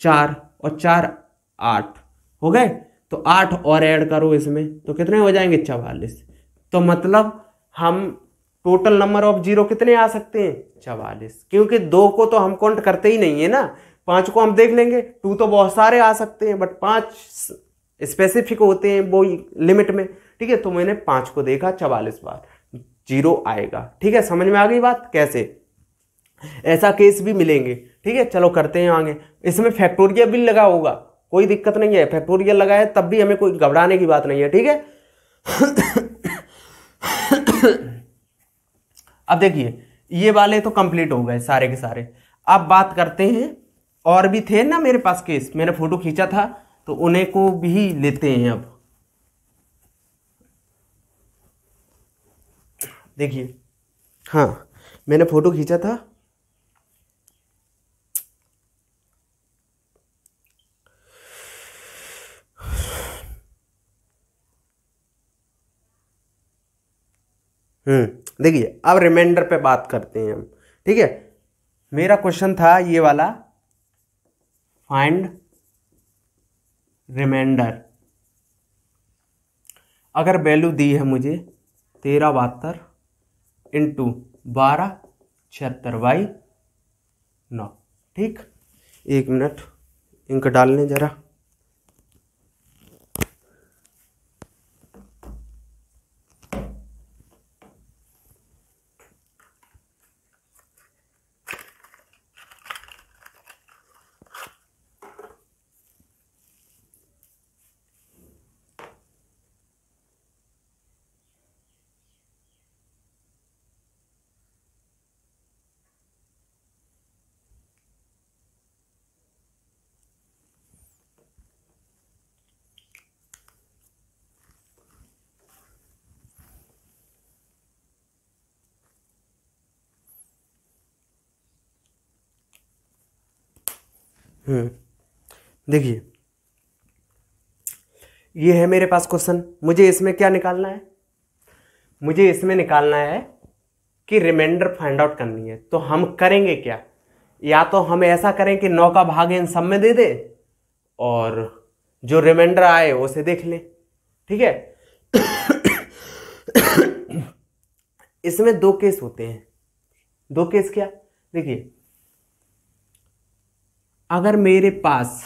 चार और चार आठ हो गए तो आठ और ऐड करो इसमें तो कितने हो जाएंगे चवालीस तो मतलब हम टोटल नंबर ऑफ जीरो कितने आ सकते हैं चवालीस क्योंकि दो को तो हम काउंट करते ही नहीं है ना पांच को हम देख लेंगे टू तो बहुत सारे आ सकते हैं बट पांच स्पेसिफिक होते हैं वो लिमिट में ठीक है तो मैंने पांच को देखा चवालीस बार जीरो आएगा ठीक है समझ में आ गई बात कैसे ऐसा केस भी मिलेंगे ठीक है चलो करते हैं आगे इसमें फैक्टोरिया भी लगा होगा कोई दिक्कत नहीं है फैक्टोरिया लगा है तब भी हमें कोई घबराने की बात नहीं है ठीक है अब देखिए ये वाले तो कंप्लीट हो गए सारे के सारे अब बात करते हैं और भी थे ना मेरे पास केस मैंने फोटो खींचा था तो उन्हें को भी लेते हैं अब देखिए हाँ मैंने फोटो खींचा था हम्म। देखिए अब रिमाइंडर पे बात करते हैं हम ठीक है मेरा क्वेश्चन था ये वाला फाइंड रिमाइंडर अगर वैल्यू दी है मुझे तेरह बहत्तर इंटू बारह छिहत्तर बाई नौ ठीक एक मिनट इनका डालने ज़रा हम्म। देखिए ये है मेरे पास क्वेश्चन मुझे इसमें क्या निकालना है मुझे इसमें निकालना है कि रिमाइंडर फाइंड आउट करनी है तो हम करेंगे क्या या तो हम ऐसा करें कि नौ का भाग इन सब में दे दे और जो रिमाइंडर आए उसे देख ले ठीक है इसमें दो केस होते हैं दो केस क्या देखिए अगर मेरे पास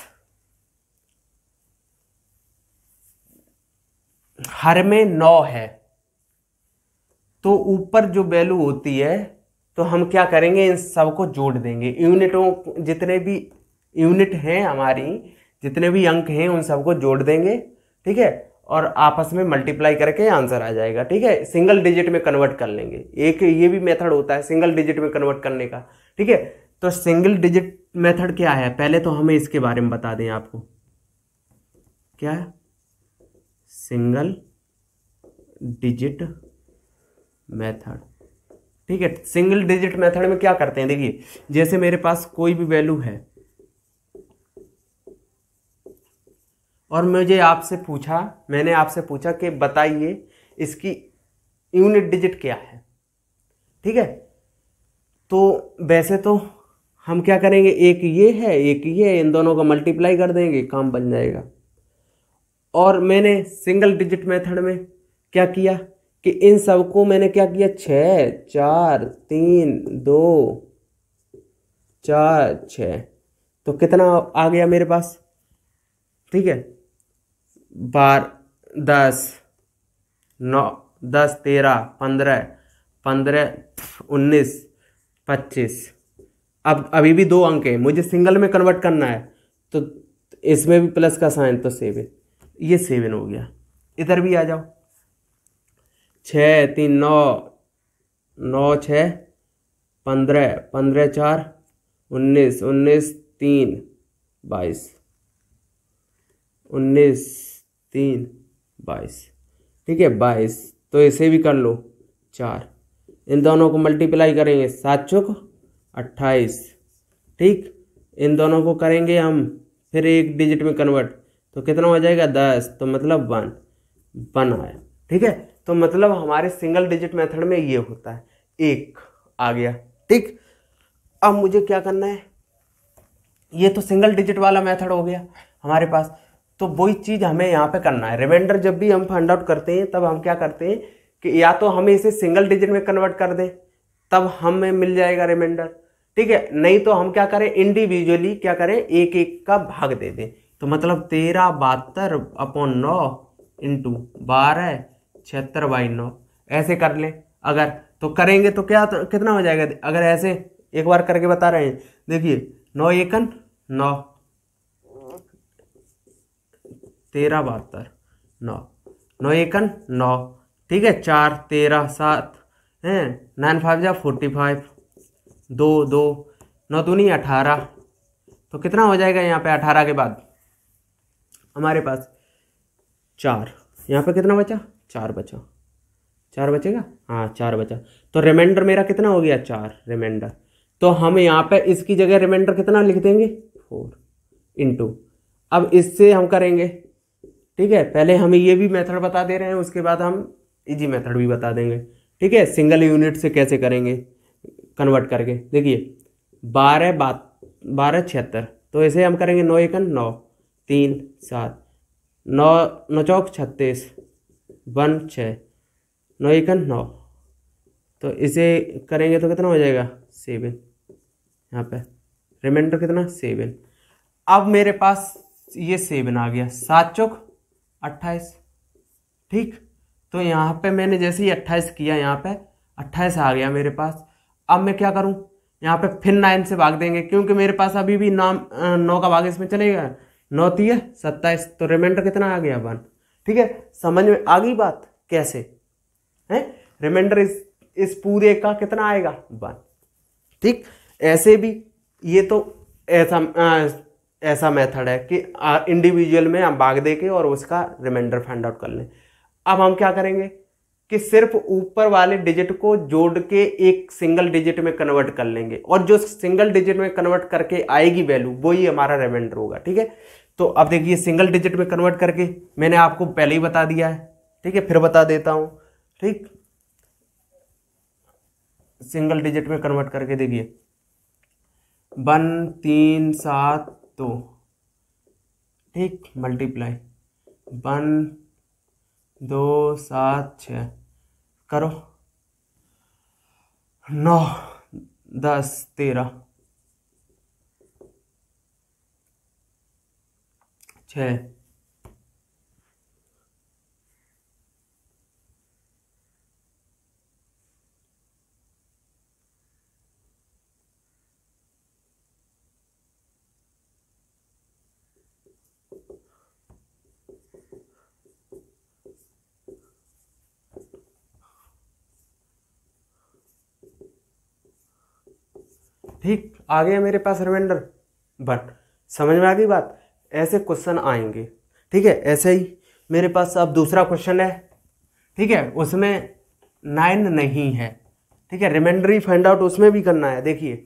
हर में नौ है तो ऊपर जो वैल्यू होती है तो हम क्या करेंगे इन सबको जोड़ देंगे यूनिटों जितने भी यूनिट हैं हमारी जितने भी अंक हैं उन सबको जोड़ देंगे ठीक है और आपस में मल्टीप्लाई करके आंसर आ जाएगा ठीक है सिंगल डिजिट में कन्वर्ट कर लेंगे एक ये भी मेथड होता है सिंगल डिजिट में कन्वर्ट करने का ठीक है तो सिंगल डिजिट मेथड क्या है पहले तो हमें इसके बारे में बता दें आपको क्या है सिंगल डिजिट मेथड ठीक है सिंगल डिजिट मेथड में क्या करते हैं देखिए जैसे मेरे पास कोई भी वैल्यू है और मुझे आपसे पूछा मैंने आपसे पूछा कि बताइए इसकी यूनिट डिजिट क्या है ठीक है तो वैसे तो हम क्या करेंगे एक ये है एक ये है इन दोनों को मल्टीप्लाई कर देंगे काम बन जाएगा और मैंने सिंगल डिजिट मेथड में क्या किया कि इन सबको मैंने क्या किया छः चार तीन दो चार छ तो कितना आ गया मेरे पास ठीक है बार दस नौ दस तेरह पंद्रह पंद्रह उन्नीस पच्चीस अब अभी भी दो अंक हैं मुझे सिंगल में कन्वर्ट करना है तो इसमें भी प्लस का साइन तो सेवन ये सेवन हो गया इधर भी आ जाओ छ तीन नौ नौ छ पंद्रह पंद्रह चार उन्नीस उन्नीस तीन बाईस उन्नीस तीन बाईस ठीक है बाईस तो इसे भी कर लो चार इन दोनों को मल्टीप्लाई करेंगे सात चौक अट्ठाईस ठीक इन दोनों को करेंगे हम फिर एक डिजिट में कन्वर्ट तो कितना हो जाएगा दस तो मतलब वन वन आया ठीक है तो मतलब हमारे सिंगल डिजिट मेथड में ये होता है एक आ गया ठीक अब मुझे क्या करना है ये तो सिंगल डिजिट वाला मेथड हो गया हमारे पास तो वही चीज़ हमें यहाँ पे करना है रिमाइंडर जब भी हम फाइंड आउट करते हैं तब हम क्या करते हैं कि या तो हमें इसे सिंगल डिजिट में कन्वर्ट कर दें तब हमें मिल जाएगा रिमाइंडर ठीक है नहीं तो हम क्या करें इंडिविजुअली क्या करें एक एक का भाग दे दें तो मतलब तेरह बहत्तर अपॉन नौ इंटू बारह छिहत्तर बाई नौ ऐसे कर लें अगर तो करेंगे तो क्या तो कितना हो जाएगा अगर ऐसे एक बार करके बता रहे हैं देखिए नौ एकन नौ तेरह बहत्तर नौ नौ एकन नौ ठीक है चार तेरह सात हैं नाइन फाइव जा फोर्टी फाइव दो दो नौ दूनी अठारह तो कितना हो जाएगा यहाँ पे अठारह के बाद हमारे पास चार यहाँ पे कितना बचा चार बचा चार बचेगा हाँ चार बचा तो रिमाइंडर मेरा कितना हो गया चार रिमाइंडर तो हम यहाँ पे इसकी जगह रिमाइंडर कितना लिख देंगे फोर इंटू अब इससे हम करेंगे ठीक है पहले हम ये भी मेथड बता दे रहे हैं उसके बाद हम इजी मेथड भी बता देंगे ठीक है सिंगल यूनिट से कैसे करेंगे कन्वर्ट करके देखिए बारह बात बारह छिहत्तर तो ऐसे हम करेंगे नौ एकन नौ तीन सात नौ नौ चौक छत्तीस वन छः नौ एकन नौ तो इसे करेंगे तो कितना हो जाएगा सेवन यहाँ पे रिमाइंडर कितना सेवन अब मेरे पास ये सेवन आ गया सात चौक अट्ठाईस ठीक तो यहाँ पे मैंने जैसे ही अट्ठाईस किया यहाँ पे अट्ठाईस आ गया मेरे पास अब मैं क्या करूँ यहाँ पे फिर नाइन से भाग देंगे क्योंकि मेरे पास अभी भी नाम नौ का भाग इसमें चलेगा नौ तीय सत्ताईस तो रिमाइंडर कितना आ गया वन ठीक है समझ में आ गई बात कैसे है रिमाइंडर इस इस पूरे का कितना आएगा वन ठीक ऐसे भी ये तो ऐसा आ, ऐसा मेथड है कि इंडिविजुअल में हम भाग दे के और उसका रिमाइंडर फाइंड आउट कर लें अब हम क्या करेंगे कि सिर्फ ऊपर वाले डिजिट को जोड़ के एक सिंगल डिजिट में कन्वर्ट कर लेंगे और जो सिंगल डिजिट में कन्वर्ट करके आएगी वैल्यू वही हमारा रेमेंडर होगा ठीक है तो अब देखिए सिंगल डिजिट में कन्वर्ट करके मैंने आपको पहले ही बता दिया है ठीक है फिर बता देता हूं ठीक सिंगल डिजिट में कन्वर्ट करके देखिए वन तीन सात दो ठीक मल्टीप्लाई वन दो सात छ करो नौ दस तेरह छः ठीक आ गया मेरे पास रिमाइंडर बट समझ में आ गई बात ऐसे क्वेश्चन आएंगे ठीक है ऐसे ही मेरे पास अब दूसरा क्वेश्चन है ठीक है उसमें नाइन नहीं है ठीक है रिमाइंडर ही फाइंड आउट उसमें भी करना है देखिए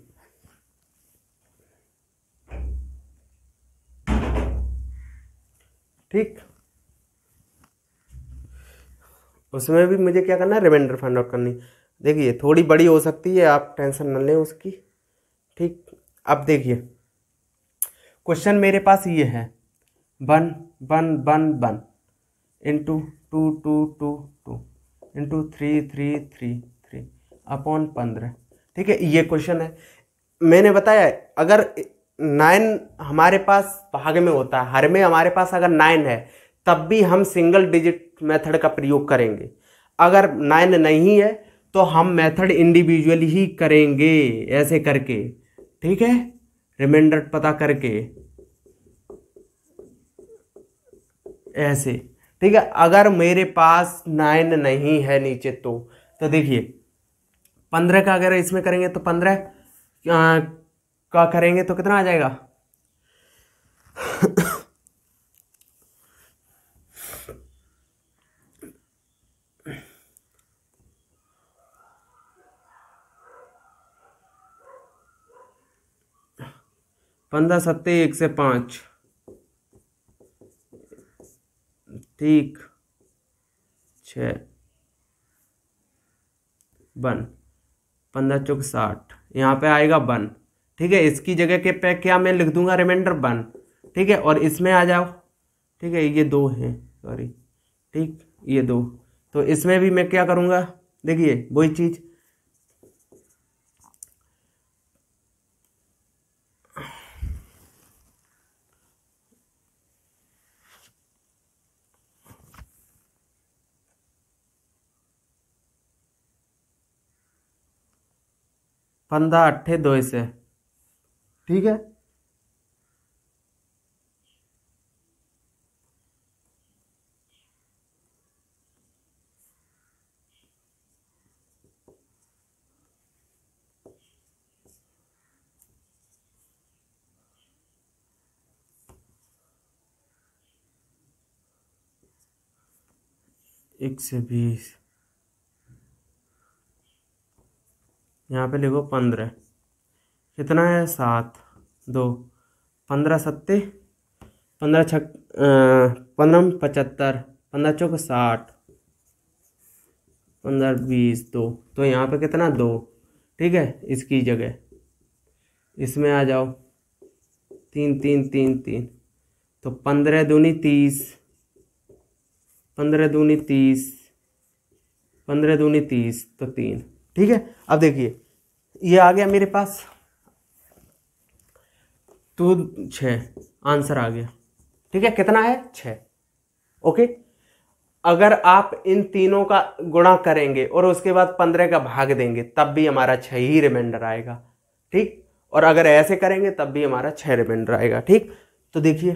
ठीक उसमें भी मुझे क्या करना है रिमाइंडर फाइंड आउट करनी देखिए थोड़ी बड़ी हो सकती है आप टेंशन न लें उसकी ठीक अब देखिए क्वेश्चन मेरे पास ये है one one one one into two two two two into three three three three upon पंद्रह ठीक है ये क्वेश्चन है मैंने बताया अगर नाइन हमारे पास भाग में होता है हर में हमारे पास अगर नाइन है तब भी हम सिंगल डिजिट मेथड का प्रयोग करेंगे अगर नाइन नहीं है तो हम मेथड इंडिविजुअली ही करेंगे ऐसे करके ठीक है रिमाइंडर पता करके ऐसे ठीक है अगर मेरे पास नाइन नहीं है नीचे तो तो देखिए पंद्रह का अगर इसमें करेंगे तो पंद्रह का करेंगे तो कितना आ जाएगा पंद्रह सत्ते एक से पाँच ठीक छ बन पंद्रह चौक साठ यहाँ पे आएगा बन ठीक है इसकी जगह के पे क्या मैं लिख दूंगा रिमाइंडर बन ठीक है और इसमें आ जाओ ठीक है ये दो हैं सॉरी ठीक ये दो तो इसमें भी मैं क्या करूँगा देखिए वही चीज़ पंद्रह अट्ठे दो से ठीक है एक से बीस यहाँ पे लिखो पंद्रह कितना है सात दो पंद्रह सत्ते पंद्रह छ पंद्रह पचहत्तर पंद्रह चौक साठ पंद्रह बीस दो तो यहाँ पे कितना दो ठीक है इसकी जगह इसमें आ जाओ तीन तीन तीन तीन तो पंद्रह दूनी तीस पंद्रह दूनी तीस पंद्रह दूनी तीस तो तीन ठीक है अब देखिए ये आ गया मेरे पास तो छ आंसर आ गया ठीक है कितना है छ ओके अगर आप इन तीनों का गुणा करेंगे और उसके बाद पंद्रह का भाग देंगे तब भी हमारा छ ही रिमाइंडर आएगा ठीक और अगर ऐसे करेंगे तब भी हमारा छः रिमाइंडर आएगा ठीक तो देखिए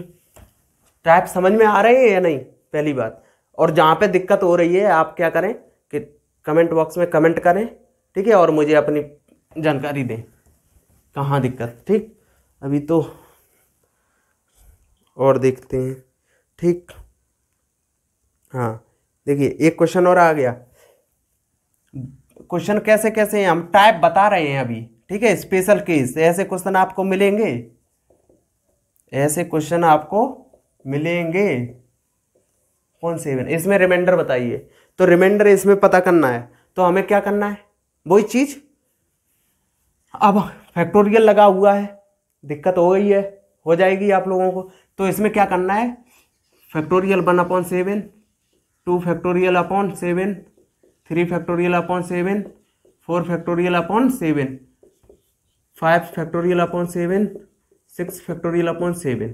टाइप समझ में आ रहे हैं या नहीं पहली बात और जहाँ पे दिक्कत हो रही है आप क्या करें कि कमेंट बॉक्स में कमेंट करें ठीक है और मुझे अपनी जानकारी दें कहाँ दिक्कत ठीक अभी तो और देखते हैं ठीक हाँ देखिए एक क्वेश्चन और आ गया क्वेश्चन कैसे कैसे हैं हम टाइप बता रहे हैं अभी ठीक है स्पेशल केस ऐसे क्वेश्चन आपको मिलेंगे ऐसे क्वेश्चन आपको मिलेंगे कौन से इसमें रिमाइंडर बताइए तो रिमाइंडर इसमें पता करना है तो हमें क्या करना है वही चीज अब फैक्टोरियल लगा हुआ है दिक्कत हो गई है हो जाएगी आप लोगों को तो इसमें क्या करना है factorial one upon seven two factorial upon seven three factorial upon seven four factorial upon seven five factorial upon seven six factorial upon seven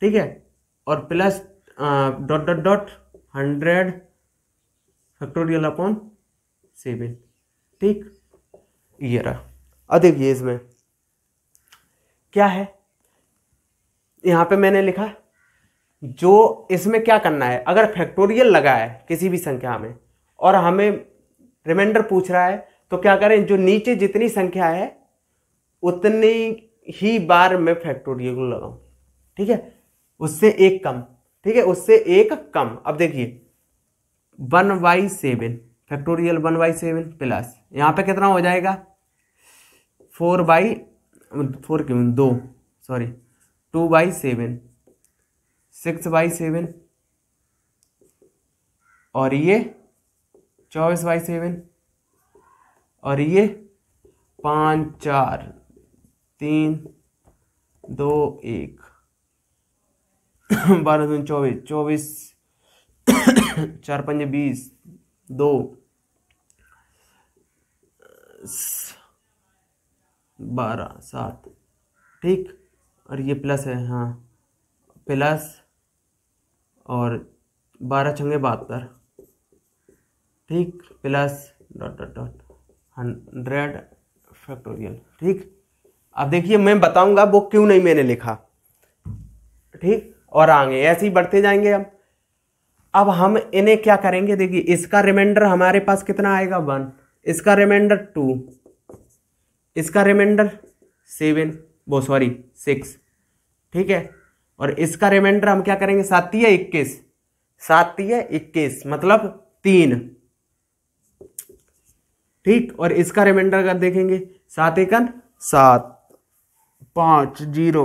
ठीक है और plus dot dot dot hundred factorial upon seven ठीक ये रहा अब देखिए इसमें क्या है यहाँ पे मैंने लिखा जो इसमें क्या करना है अगर फैक्टोरियल लगा है किसी भी संख्या में और हमें रिमाइंडर पूछ रहा है तो क्या करें जो नीचे जितनी संख्या है उतनी ही बार मैं फैक्टोरियल को लगाऊँ ठीक है उससे एक कम ठीक है उससे एक कम अब देखिए one by seven factorial one by seven plus यहाँ पे कितना हो जाएगा फोर बाई फोर क्यों दो sorry two by seven six by seven और ये चौबीस बाई सेवन और ये पाँच चार तीन दो एक बारह दून चौबीस चौबीस चार पंजे बीस दो बारह सात ठीक और ये प्लस है हाँ प्लस और बारह छंगे बहत्तर ठीक plus dot dot dot hundred factorial ठीक अब देखिए मैं बताऊंगा वो क्यों नहीं मैंने लिखा ठीक और आगे ऐसे ही बढ़ते जाएंगे हम अब हम इन्हें क्या करेंगे देखिए इसका रिमाइंडर हमारे पास कितना आएगा वन इसका रिमाइंडर टू इसका रिमाइंडर सेवन वो सॉरी सिक्स ठीक है और इसका रिमाइंडर हम क्या करेंगे सात इक्कीस सात इक्कीस मतलब तीन ठीक और इसका रिमाइंडर अगर देखेंगे सात एकन सात पांच जीरो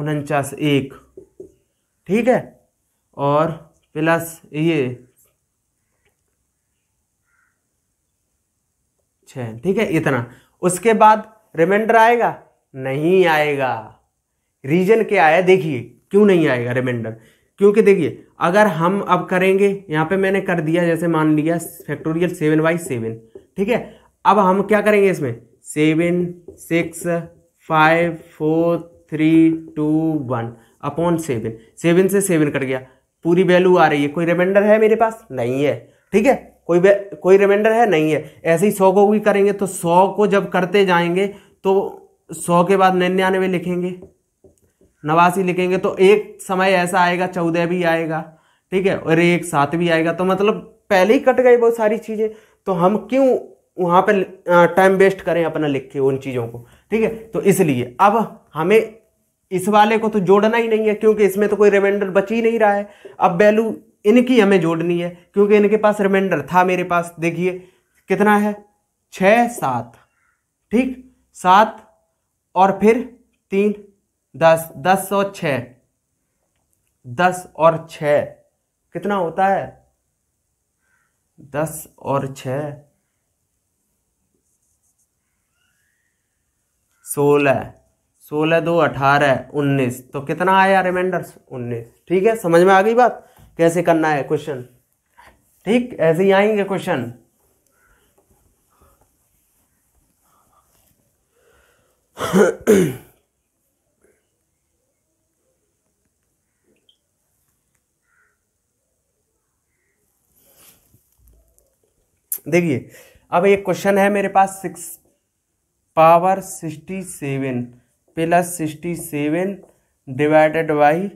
उनचास एक ठीक है और प्लस ये छ ठीक है इतना उसके बाद रिमाइंडर आएगा नहीं आएगा रीजन क्या आया देखिए क्यों नहीं आएगा रिमाइंडर क्योंकि देखिए अगर हम अब करेंगे यहां पे मैंने कर दिया जैसे मान लिया फैक्टोरियल सेवन बाई सेवन ठीक है अब हम क्या करेंगे इसमें seven six five four three two one upon seven seven से सेवन कट गया पूरी वैल्यू आ रही है कोई रिमाइंडर है मेरे पास नहीं है ठीक है कोई कोई रिमाइंडर है नहीं है ऐसे ही सौ को भी करेंगे तो सौ को जब करते जाएंगे तो सौ के बाद निन्यानवे लिखेंगे नवासी लिखेंगे तो एक समय ऐसा आएगा चौदह भी आएगा ठीक है और एक साथ भी आएगा तो मतलब पहले ही कट गए बहुत सारी चीज़ें तो हम क्यों वहाँ पर टाइम वेस्ट करें अपना लिख के उन चीज़ों को ठीक है तो इसलिए अब हमें इस वाले को तो जोड़ना ही नहीं है क्योंकि इसमें तो कोई रिमाइंडर बच ही नहीं रहा है अब वैल्यू इनकी हमें जोड़नी है क्योंकि इनके पास रिमाइंडर था मेरे पास देखिए कितना है छ सात ठीक सात और फिर तीन दस दस और छ दस और छ कितना होता है दस और छ सोलह सोलह दो अठारह उन्नीस तो कितना आया रिमाइंडर उन्नीस ठीक है समझ में आ गई बात कैसे करना है क्वेश्चन ठीक ऐसे ही आएंगे क्वेश्चन देखिए अब एक क्वेश्चन है मेरे पास six power sixty seven plus sixty seven divided by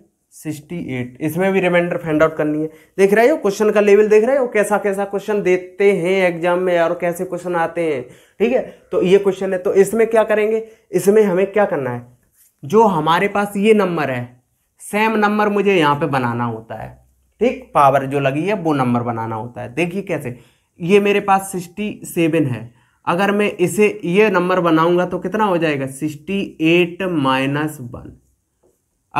sixty eight इसमें भी रिमाइंडर फाइंड आउट करनी है देख रहे हो क्वेश्चन का लेवल देख रहे हो कैसा कैसा क्वेश्चन देते हैं एग्जाम में यार कैसे क्वेश्चन आते हैं ठीक है तो ये क्वेश्चन है तो इसमें क्या करेंगे इसमें हमें क्या करना है जो हमारे पास ये नंबर है सेम नंबर मुझे यहाँ पे बनाना होता है ठीक पावर जो लगी है वो नंबर बनाना होता है देखिए कैसे ये मेरे पास सिक्सटी सेवन है अगर मैं इसे ये नंबर बनाऊंगा तो कितना हो जाएगा सिक्सटी एट माइनस वन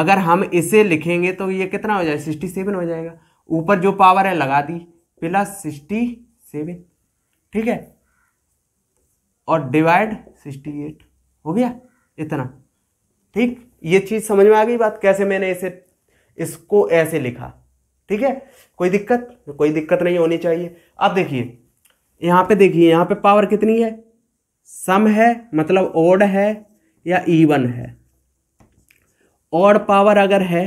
अगर हम इसे लिखेंगे तो ये कितना हो जाएगा सिक्सटी सेवन हो जाएगा ऊपर जो पावर है लगा दी प्लस सिक्सटी सेवन ठीक है और डिवाइड सिक्सटी एट हो गया इतना ठीक ये चीज़ समझ में आ गई बात कैसे मैंने इसे इसको ऐसे लिखा ठीक है कोई दिक्कत कोई दिक्कत नहीं होनी चाहिए अब देखिए यहाँ पे देखिए यहाँ पे पावर कितनी है सम है मतलब ओड है या ईवन है ऑड पावर अगर है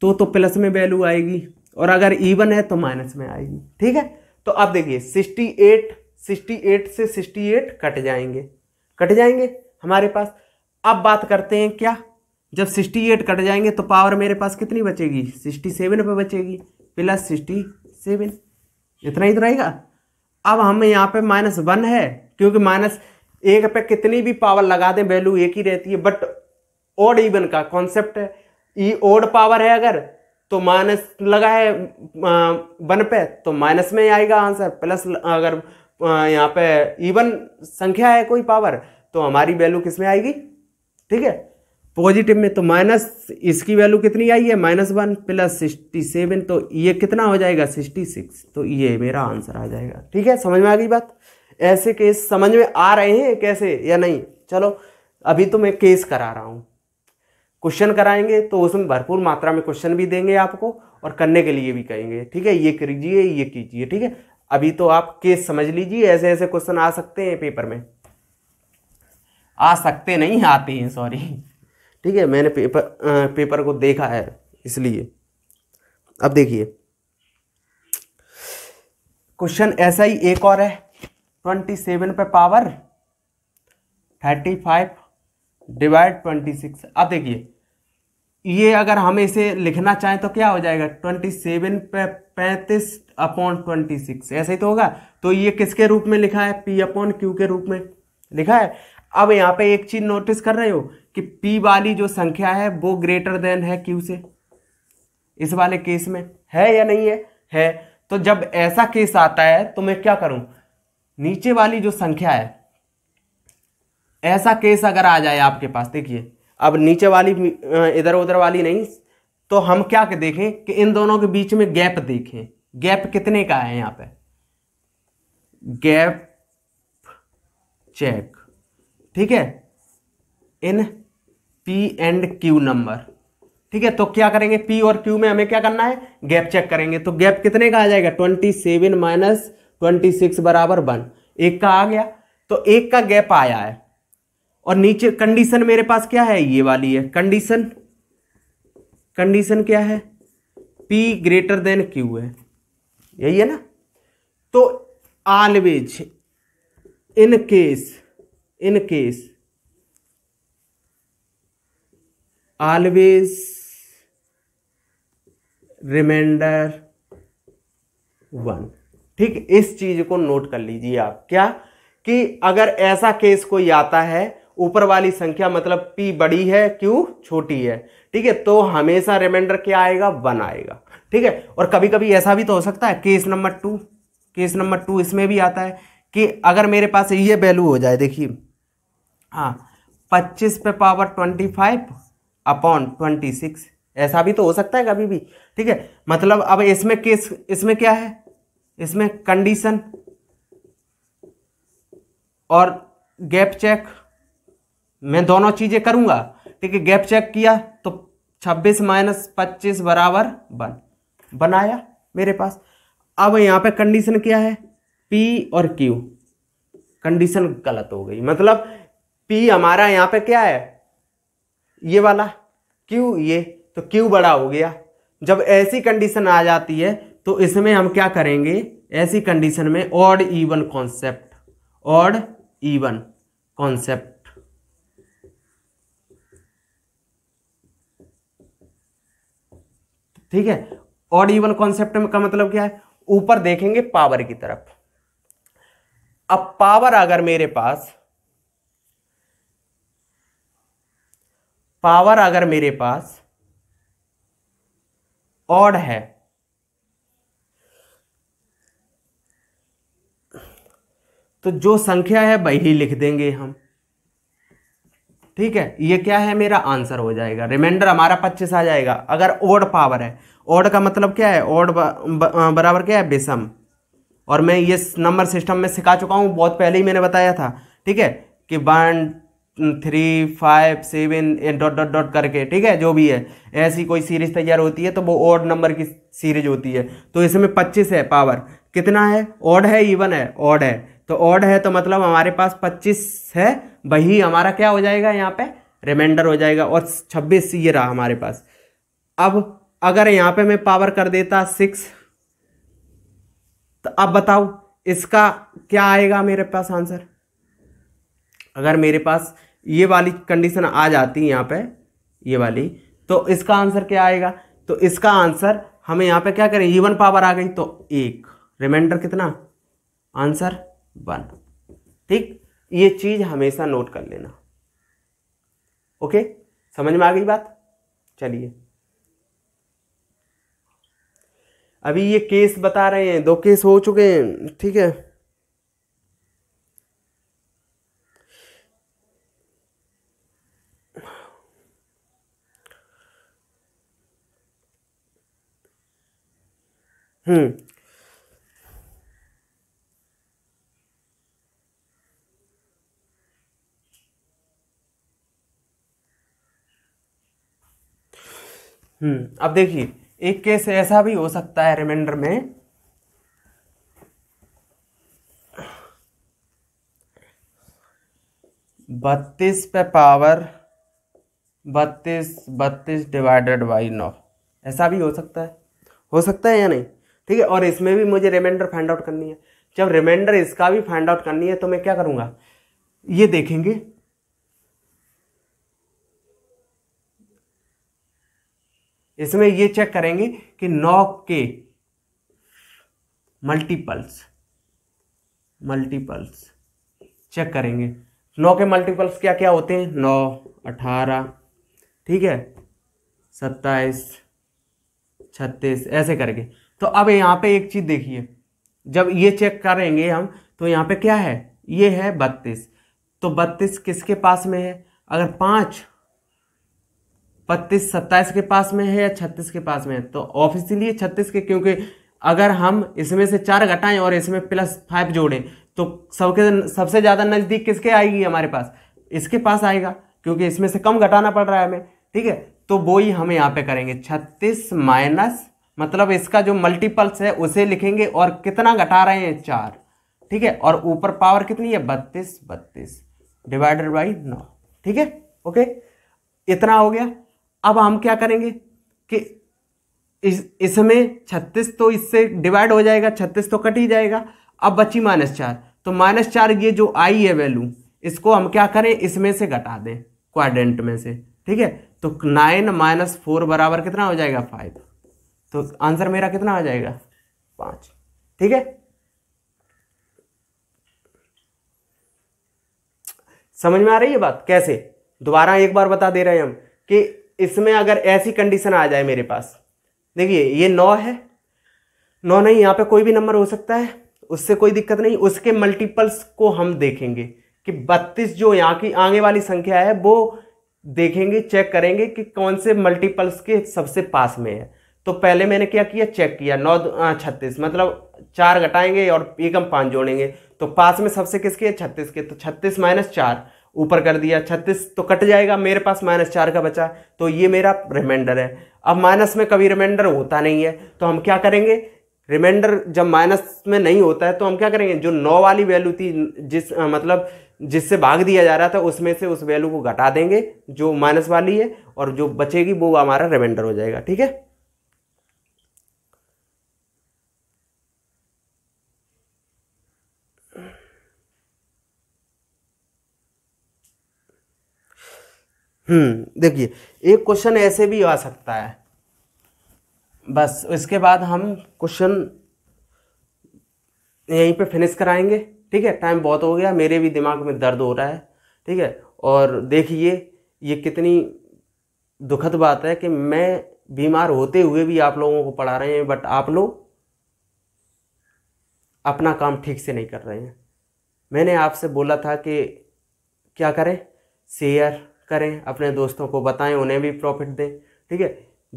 तो तो प्लस में वैल्यू आएगी और अगर इवन है तो माइनस में आएगी ठीक है तो अब देखिए सिक्सटी एट सिक्सटी एट से सिक्सटी एट कट जाएंगे कट जाएंगे हमारे पास अब बात करते हैं क्या जब सिक्सटी एट कट जाएंगे तो पावर मेरे पास कितनी बचेगी सिक्सटी सेवन पर बचेगी प्लस सिक्सटी सेवन इतना ही तो रहेगा अब हमें यहाँ पे माइनस वन है क्योंकि माइनस एक पे कितनी भी पावर लगा दें वैल्यू एक ही रहती है बट ओड इवन का कॉन्सेप्ट है ई ओड पावर है अगर तो माइनस लगा है वन पे तो माइनस में ही आएगा आंसर प्लस अगर यहाँ पे इवन संख्या है कोई पावर तो हमारी वैल्यू किस में आएगी ठीक है पॉजिटिव में तो माइनस इसकी वैल्यू कितनी आई है minus one plus sixty seven तो ये कितना हो जाएगा सिक्सटी सिक्स तो ये मेरा आंसर आ जाएगा ठीक है समझ में आ गई बात ऐसे केस समझ में आ रहे हैं कैसे या नहीं चलो अभी तो मैं केस करा रहा हूँ क्वेश्चन कराएंगे तो उसमें भरपूर मात्रा में क्वेश्चन भी देंगे आपको और करने के लिए भी कहेंगे ठीक है ये कीजिए ये कीजिए ठीक है अभी तो आप केस समझ लीजिए ऐसे ऐसे क्वेश्चन आ सकते हैं पेपर में आ सकते नहीं आते हैं सॉरी ठीक है मैंने पेपर पेपर को देखा है इसलिए अब देखिए क्वेश्चन ऐसा ही एक और है ट्वेंटी सेवन पे power thirty five divide twenty six अब देखिए ये अगर हम इसे लिखना चाहें तो क्या हो जाएगा ट्वेंटी सेवन पे पैंतीस अपॉन ट्वेंटी सिक्स ऐसे ही तो होगा तो ये किसके रूप में लिखा है पी अपॉन क्यू के रूप में लिखा है अब यहाँ पे एक चीज नोटिस कर रहे हो कि पी वाली जो संख्या है वो ग्रेटर देन है क्यू से इस वाले केस में है या नहीं है है तो जब ऐसा केस आता है तो मैं क्या करूं नीचे वाली जो संख्या है ऐसा केस अगर आ जाए आपके पास देखिए अब नीचे वाली इधर उधर वाली नहीं तो हम क्या के देखें कि इन दोनों के बीच में गैप देखें गैप कितने का है यहां पे गैप चेक ठीक है इन पी एंड क्यू नंबर ठीक है तो क्या करेंगे पी और क्यू में हमें क्या करना है गैप चेक करेंगे तो गैप कितने का आ जाएगा twenty seven minus twenty six बराबर वन एक का आ गया तो एक का गैप आया है और नीचे कंडीशन मेरे पास क्या है ये वाली है कंडीशन कंडीशन क्या है पी ग्रेटर देन क्यू है यही है ना तो always in case in case always reminder one ठीक इस चीज को नोट कर लीजिए आप क्या कि अगर ऐसा केस कोई आता है ऊपर वाली संख्या मतलब p बड़ी है q छोटी है ठीक है तो हमेशा रिमाइंडर क्या आएगा वन आएगा ठीक है और कभी कभी ऐसा भी तो हो सकता है case number two case number two इसमें भी आता है कि अगर मेरे पास ये वैल्यू हो जाए देखिए हाँ पच्चीस पे power twenty five upon twenty six ऐसा भी तो हो सकता है कभी भी ठीक है मतलब अब इसमें केस इसमें क्या है इसमें कंडीशन और गैप चेक मैं दोनों चीज़ें करूंगा ठीक है गैप चेक किया तो 26 माइनस पच्चीस बराबर वन बनाया मेरे पास अब यहां पे कंडीशन क्या है पी और क्यू कंडीशन गलत हो गई मतलब पी हमारा यहाँ पे क्या है ये वाला क्यू ये तो क्यू बड़ा हो गया जब ऐसी कंडीशन आ जाती है तो इसमें हम क्या करेंगे ऐसी कंडीशन में odd even concept odd even concept ठीक है ऑड इवन कॉन्सेप्ट में का मतलब क्या है ऊपर देखेंगे पावर की तरफ अब पावर अगर मेरे पास पावर अगर मेरे पास ऑड है तो जो संख्या है वही लिख देंगे हम ठीक है ये क्या है मेरा आंसर हो जाएगा रिमाइंडर हमारा पच्चीस आ जाएगा अगर ओड पावर है ओड का मतलब क्या है ओड बराबर क्या है बेसम और मैं ये नंबर सिस्टम में सिखा चुका हूँ बहुत पहले ही मैंने बताया था ठीक है कि one three five seven dot dot dot करके ठीक है जो भी है ऐसी कोई सीरीज तैयार होती है तो वो ऑड नंबर की सीरीज होती है तो इसमें पच्चीस है पावर कितना है ऑड है इवन है ऑड है तो ऑड है तो मतलब हमारे पास पच्चीस है वही हमारा क्या हो जाएगा यहाँ पे रिमाइंडर हो जाएगा और छब्बीस ये रहा हमारे पास अब अगर यहाँ पे मैं पावर कर देता सिक्स तो अब बताओ इसका क्या आएगा मेरे पास आंसर अगर मेरे पास ये वाली कंडीशन आ जाती है यहाँ पे ये वाली तो इसका आंसर क्या आएगा तो इसका आंसर हमें यहाँ पे क्या करें ईवन e पावर आ गई तो एक रिमाइंडर कितना आंसर वन ठीक ये चीज़ हमेशा नोट कर लेना ओके समझ में आ गई बात चलिए अभी ये केस बता रहे हैं दो केस हो चुके हैं ठीक है हम्म हम्म अब देखिए एक केस ऐसा भी हो सकता है रिमाइंडर में बत्तीस पे पावर बत्तीस बत्तीस डिवाइडेड बाई नौ ऐसा भी हो सकता है हो सकता है या नहीं ठीक है और इसमें भी मुझे रिमाइंडर फाइंड आउट करनी है जब रिमाइंडर इसका भी फाइंड आउट करनी है तो मैं क्या करूंगा ये देखेंगे इसमें ये चेक करेंगे कि नौ के मल्टीपल्स मल्टीपल्स चेक करेंगे नौ के मल्टीपल्स क्या क्या होते हैं नौ अठारह ठीक है सत्ताईस छत्तीस ऐसे करके तो अब यहाँ पे एक चीज़ देखिए जब ये चेक करेंगे हम तो यहाँ पे क्या है ये है बत्तीस तो बत्तीस किसके पास में है अगर पाँच बत्तीस सत्ताईस के पास में है या छत्तीस के पास में है तो ऑफिशियली छत्तीस के क्योंकि अगर हम इसमें से चार घटाएं और इसमें प्लस फाइव जोड़ें तो सबके सबसे ज़्यादा नज़दीक किसके आएगी हमारे पास इसके पास आएगा क्योंकि इसमें से कम घटाना पड़ रहा है हमें ठीक है तो वो ही हम यहाँ पे करेंगे छत्तीस माइनस मतलब इसका जो मल्टीपल्स है उसे लिखेंगे और कितना घटा रहे हैं चार ठीक है और ऊपर पावर कितनी है बत्तीस बत्तीस डिवाइडेड बाई नौ ठीक है ओके इतना हो गया अब हम क्या करेंगे कि इस इसमें छत्तीस तो इससे डिवाइड हो जाएगा छत्तीस तो कट ही जाएगा अब बची माइनस चार तो माइनस चार ये जो आई है वैल्यू इसको हम क्या करें इसमें से घटा दें क्वाड्रेंट में से ठीक है तो नाइन माइनस फोर बराबर कितना हो जाएगा फाइव तो आंसर मेरा कितना आ जाएगा पांच ठीक है समझ में आ रही है बात कैसे दोबारा एक बार बता दे रहे हैं हम कि इसमें अगर ऐसी कंडीशन आ जाए मेरे पास देखिए ये नौ है नौ नहीं यहाँ पे कोई भी नंबर हो सकता है उससे कोई दिक्कत नहीं उसके मल्टीपल्स को हम देखेंगे कि बत्तीस जो यहाँ की आगे वाली संख्या है वो देखेंगे चेक करेंगे कि कौन से मल्टीपल्स के सबसे पास में है तो पहले मैंने क्या किया चेक किया नौ हाँ, छत्तीस मतलब चार घटाएंगे और एकम पाँच जोड़ेंगे तो पास में सबसे किसके है छत्तीस के तो छत्तीस माइनस चार ऊपर कर दिया छत्तीस तो कट जाएगा मेरे पास माइनस चार का बचा तो ये मेरा रिमाइंडर है अब माइनस में कभी रिमाइंडर होता नहीं है तो हम क्या करेंगे रिमाइंडर जब माइनस में नहीं होता है तो हम क्या करेंगे जो नौ वाली वैल्यू थी जिस आ, हाँ, मतलब जिससे भाग दिया जा रहा था उसमें से उस वैल्यू को घटा देंगे जो माइनस वाली है और जो बचेगी वो हमारा रिमाइंडर हो जाएगा ठीक है हम्म, देखिए एक क्वेश्चन ऐसे भी आ सकता है बस इसके बाद हम क्वेश्चन यहीं पे फिनिश कराएंगे ठीक है टाइम बहुत हो गया मेरे भी दिमाग में दर्द हो रहा है ठीक है और देखिए ये कितनी दुखद बात है कि मैं बीमार होते हुए भी आप लोगों को पढ़ा रहे हैं बट आप लोग अपना काम ठीक से नहीं कर रहे हैं मैंने आपसे बोला था कि क्या करें शेयर करें अपने दोस्तों को बताएं उन्हें भी प्रॉफिट दें ठीक है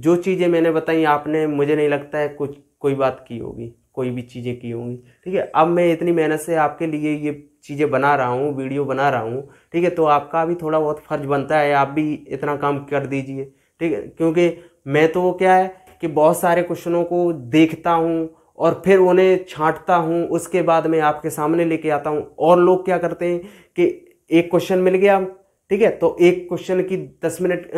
जो चीज़ें मैंने बताई आपने मुझे नहीं लगता है कुछ कोई बात की होगी कोई भी चीज़ें की होंगी ठीक है अब मैं इतनी मेहनत से आपके लिए ये चीज़ें बना रहा हूँ वीडियो बना रहा हूँ ठीक है तो आपका भी थोड़ा बहुत फ़र्ज बनता है आप भी इतना काम कर दीजिए ठीक है क्योंकि मैं तो क्या है कि बहुत सारे क्वेश्चनों को देखता हूँ और फिर उन्हें छांटता हूँ उसके बाद मैं आपके सामने लेके आता हूँ और लोग क्या करते हैं कि एक क्वेश्चन मिल गया ठीक है तो एक क्वेश्चन की दस मिनट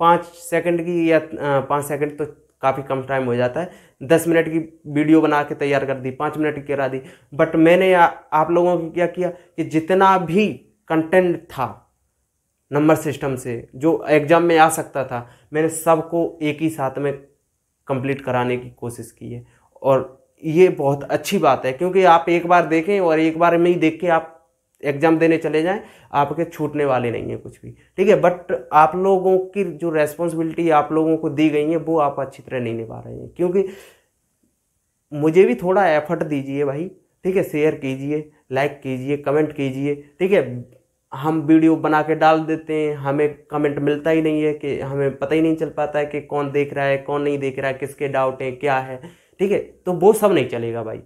पाँच सेकंड की या पाँच सेकंड तो काफ़ी कम टाइम हो जाता है दस मिनट की वीडियो बना के तैयार कर दी पाँच मिनट की करा दी बट मैंने या, आप लोगों को क्या किया कि जितना भी कंटेंट था नंबर सिस्टम से जो एग्ज़ाम में आ सकता था मैंने सबको एक ही साथ में कंप्लीट कराने की कोशिश की है और ये बहुत अच्छी बात है क्योंकि आप एक बार देखें और एक बार में ही देख के आप एग्ज़ाम देने चले जाएं आपके छूटने वाले नहीं है कुछ भी ठीक है बट आप लोगों की जो रेस्पॉन्सिबिलिटी आप लोगों को दी गई है वो आप अच्छी तरह नहीं निभा रहे हैं क्योंकि मुझे भी थोड़ा एफर्ट दीजिए भाई ठीक है शेयर कीजिए लाइक कीजिए कमेंट कीजिए ठीक है हम वीडियो बना के डाल देते हैं हमें कमेंट मिलता ही नहीं है कि हमें पता ही नहीं चल पाता है कि कौन देख रहा है कौन नहीं देख रहा है किसके डाउट हैं क्या है ठीक है तो वो सब नहीं चलेगा भाई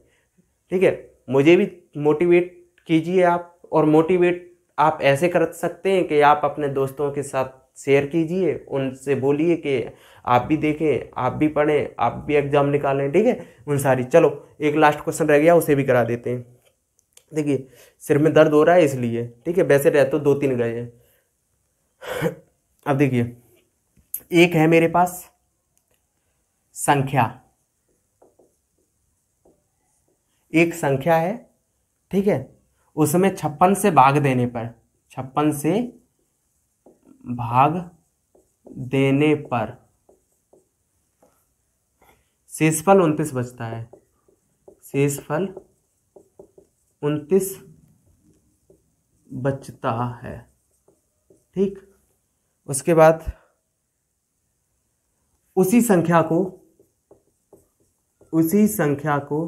ठीक है मुझे भी मोटिवेट कीजिए आप और मोटिवेट आप ऐसे कर सकते हैं कि आप अपने दोस्तों के साथ शेयर कीजिए उनसे बोलिए कि आप भी देखें आप भी पढ़ें आप भी एग्ज़ाम निकालें ठीक है उन सारी चलो एक लास्ट क्वेश्चन रह गया उसे भी करा देते हैं देखिए सिर में दर्द हो रहा है इसलिए ठीक है वैसे रह तो दो तीन गए हैं अब देखिए एक है मेरे पास संख्या एक संख्या है ठीक है उसमें छप्पन से भाग देने पर छप्पन से भाग देने पर शेषफल उनतीस बचता है शेषफल उनतीस बचता है ठीक उसके बाद उसी संख्या को उसी संख्या को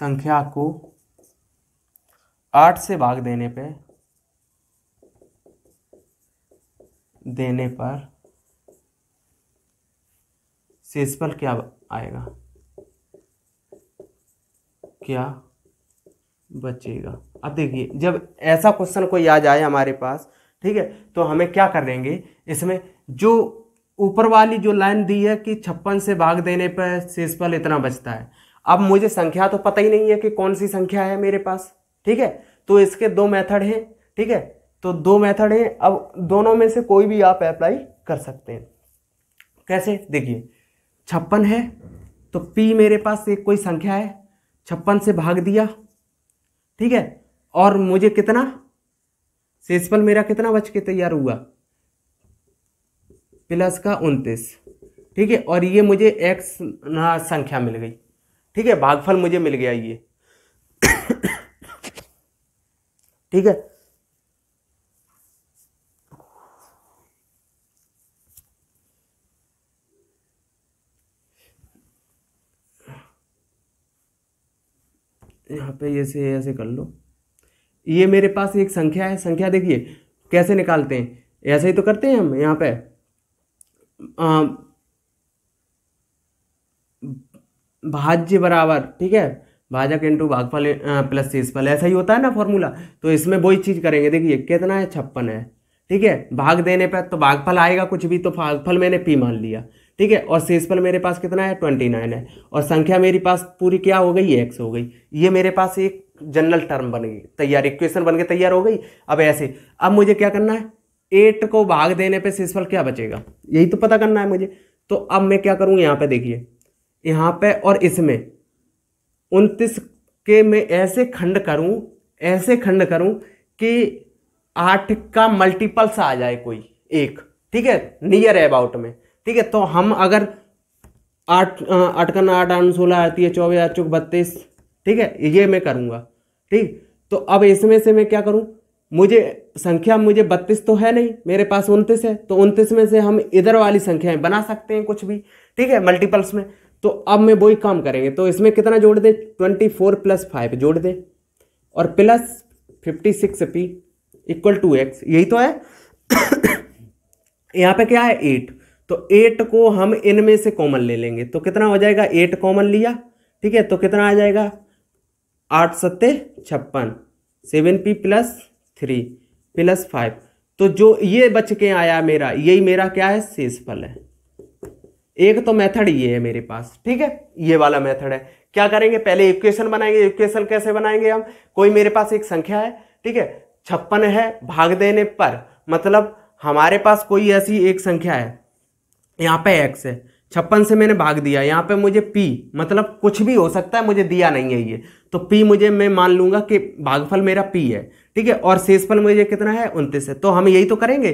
संख्या को आठ से भाग देने पे देने पर शेषफल क्या आएगा क्या बचेगा अब देखिए जब ऐसा क्वेश्चन कोई आ जाए हमारे पास ठीक है तो हमें क्या करेंगे इसमें जो ऊपर वाली जो लाइन दी है कि छप्पन से भाग देने पर शेषफल इतना बचता है अब मुझे संख्या तो पता ही नहीं है कि कौन सी संख्या है मेरे पास ठीक है तो इसके दो मेथड हैं ठीक है तो दो मेथड हैं अब दोनों में से कोई भी आप अप्लाई कर सकते हैं कैसे देखिए छप्पन है तो पी मेरे पास एक कोई संख्या है छप्पन से भाग दिया ठीक है और मुझे कितना शेषफल मेरा कितना बच के तैयार हुआ प्लस का उनतीस ठीक है और ये मुझे एक्स ना संख्या मिल गई ठीक है भागफल मुझे मिल गया ये ठीक है यहाँ पे ऐसे ऐसे कर लो ये मेरे पास एक संख्या है संख्या देखिए कैसे निकालते हैं ऐसे ही तो करते हैं हम यहाँ पे भाज्य बराबर ठीक है भाजक इंटू भागफल प्लस शीर्षफल ऐसा ही होता है ना फॉर्मूला तो इसमें वही चीज़ करेंगे देखिए कितना है छप्पन है ठीक है भाग देने पर तो भागफल आएगा कुछ भी तो भागफल मैंने पी मान लिया ठीक है और शेषफल मेरे पास कितना है ट्वेंटी नाइन है और संख्या मेरे पास पूरी क्या हो गई एक्स हो गई ये मेरे पास एक जनरल टर्म बन गई तैयार इक्वेशन बन के तैयार हो गई अब ऐसे अब मुझे क्या करना है एट को भाग देने पे शेषफल क्या बचेगा यही तो पता करना है मुझे तो अब मैं क्या करूँ यहाँ पे देखिए यहाँ पे और इसमें उनतीस के मैं ऐसे खंड करूं ऐसे खंड करूं कि आठ का मल्टीपल्स आ जाए कोई एक ठीक है नियर अबाउट में ठीक है तो हम अगर आठ अटकन आठ आठ सोलह आती है चौबीस आठ चौक बत्तीस ठीक है ये मैं करूंगा ठीक तो अब इसमें से मैं क्या करूँ मुझे संख्या मुझे बत्तीस तो है नहीं मेरे पास उनतीस है तो उनतीस में से हम इधर वाली संख्याएं बना सकते हैं कुछ भी ठीक है मल्टीपल्स में तो अब में वही काम करेंगे तो इसमें कितना जोड़ दें ट्वेंटी फोर प्लस फाइव जोड़ दें और plus fifty six P equal to X यही तो है यहाँ पे क्या है एट तो एट को हम इनमें से कॉमन ले लेंगे तो कितना हो जाएगा एट कॉमन लिया ठीक है तो कितना आ जाएगा आठ सत्ते छप्पन seven P plus three plus five तो जो ये बच के आया मेरा यही मेरा क्या है शेषफल है एक तो मेथड ये है मेरे पास ठीक है ये वाला मेथड है क्या करेंगे पहले इक्वेशन बनाएंगे इक्वेशन कैसे बनाएंगे हम कोई मेरे पास एक संख्या है ठीक है छप्पन है भाग देने पर मतलब हमारे पास कोई ऐसी एक संख्या है यहाँ पे एक्स है छप्पन से मैंने भाग दिया यहाँ पे मुझे पी मतलब कुछ भी हो सकता है मुझे दिया नहीं है ये तो पी मुझे मैं मान लूंगा कि भागफल मेरा पी है ठीक है और शेषफल मुझे कितना है उनतीस है तो हम यही तो करेंगे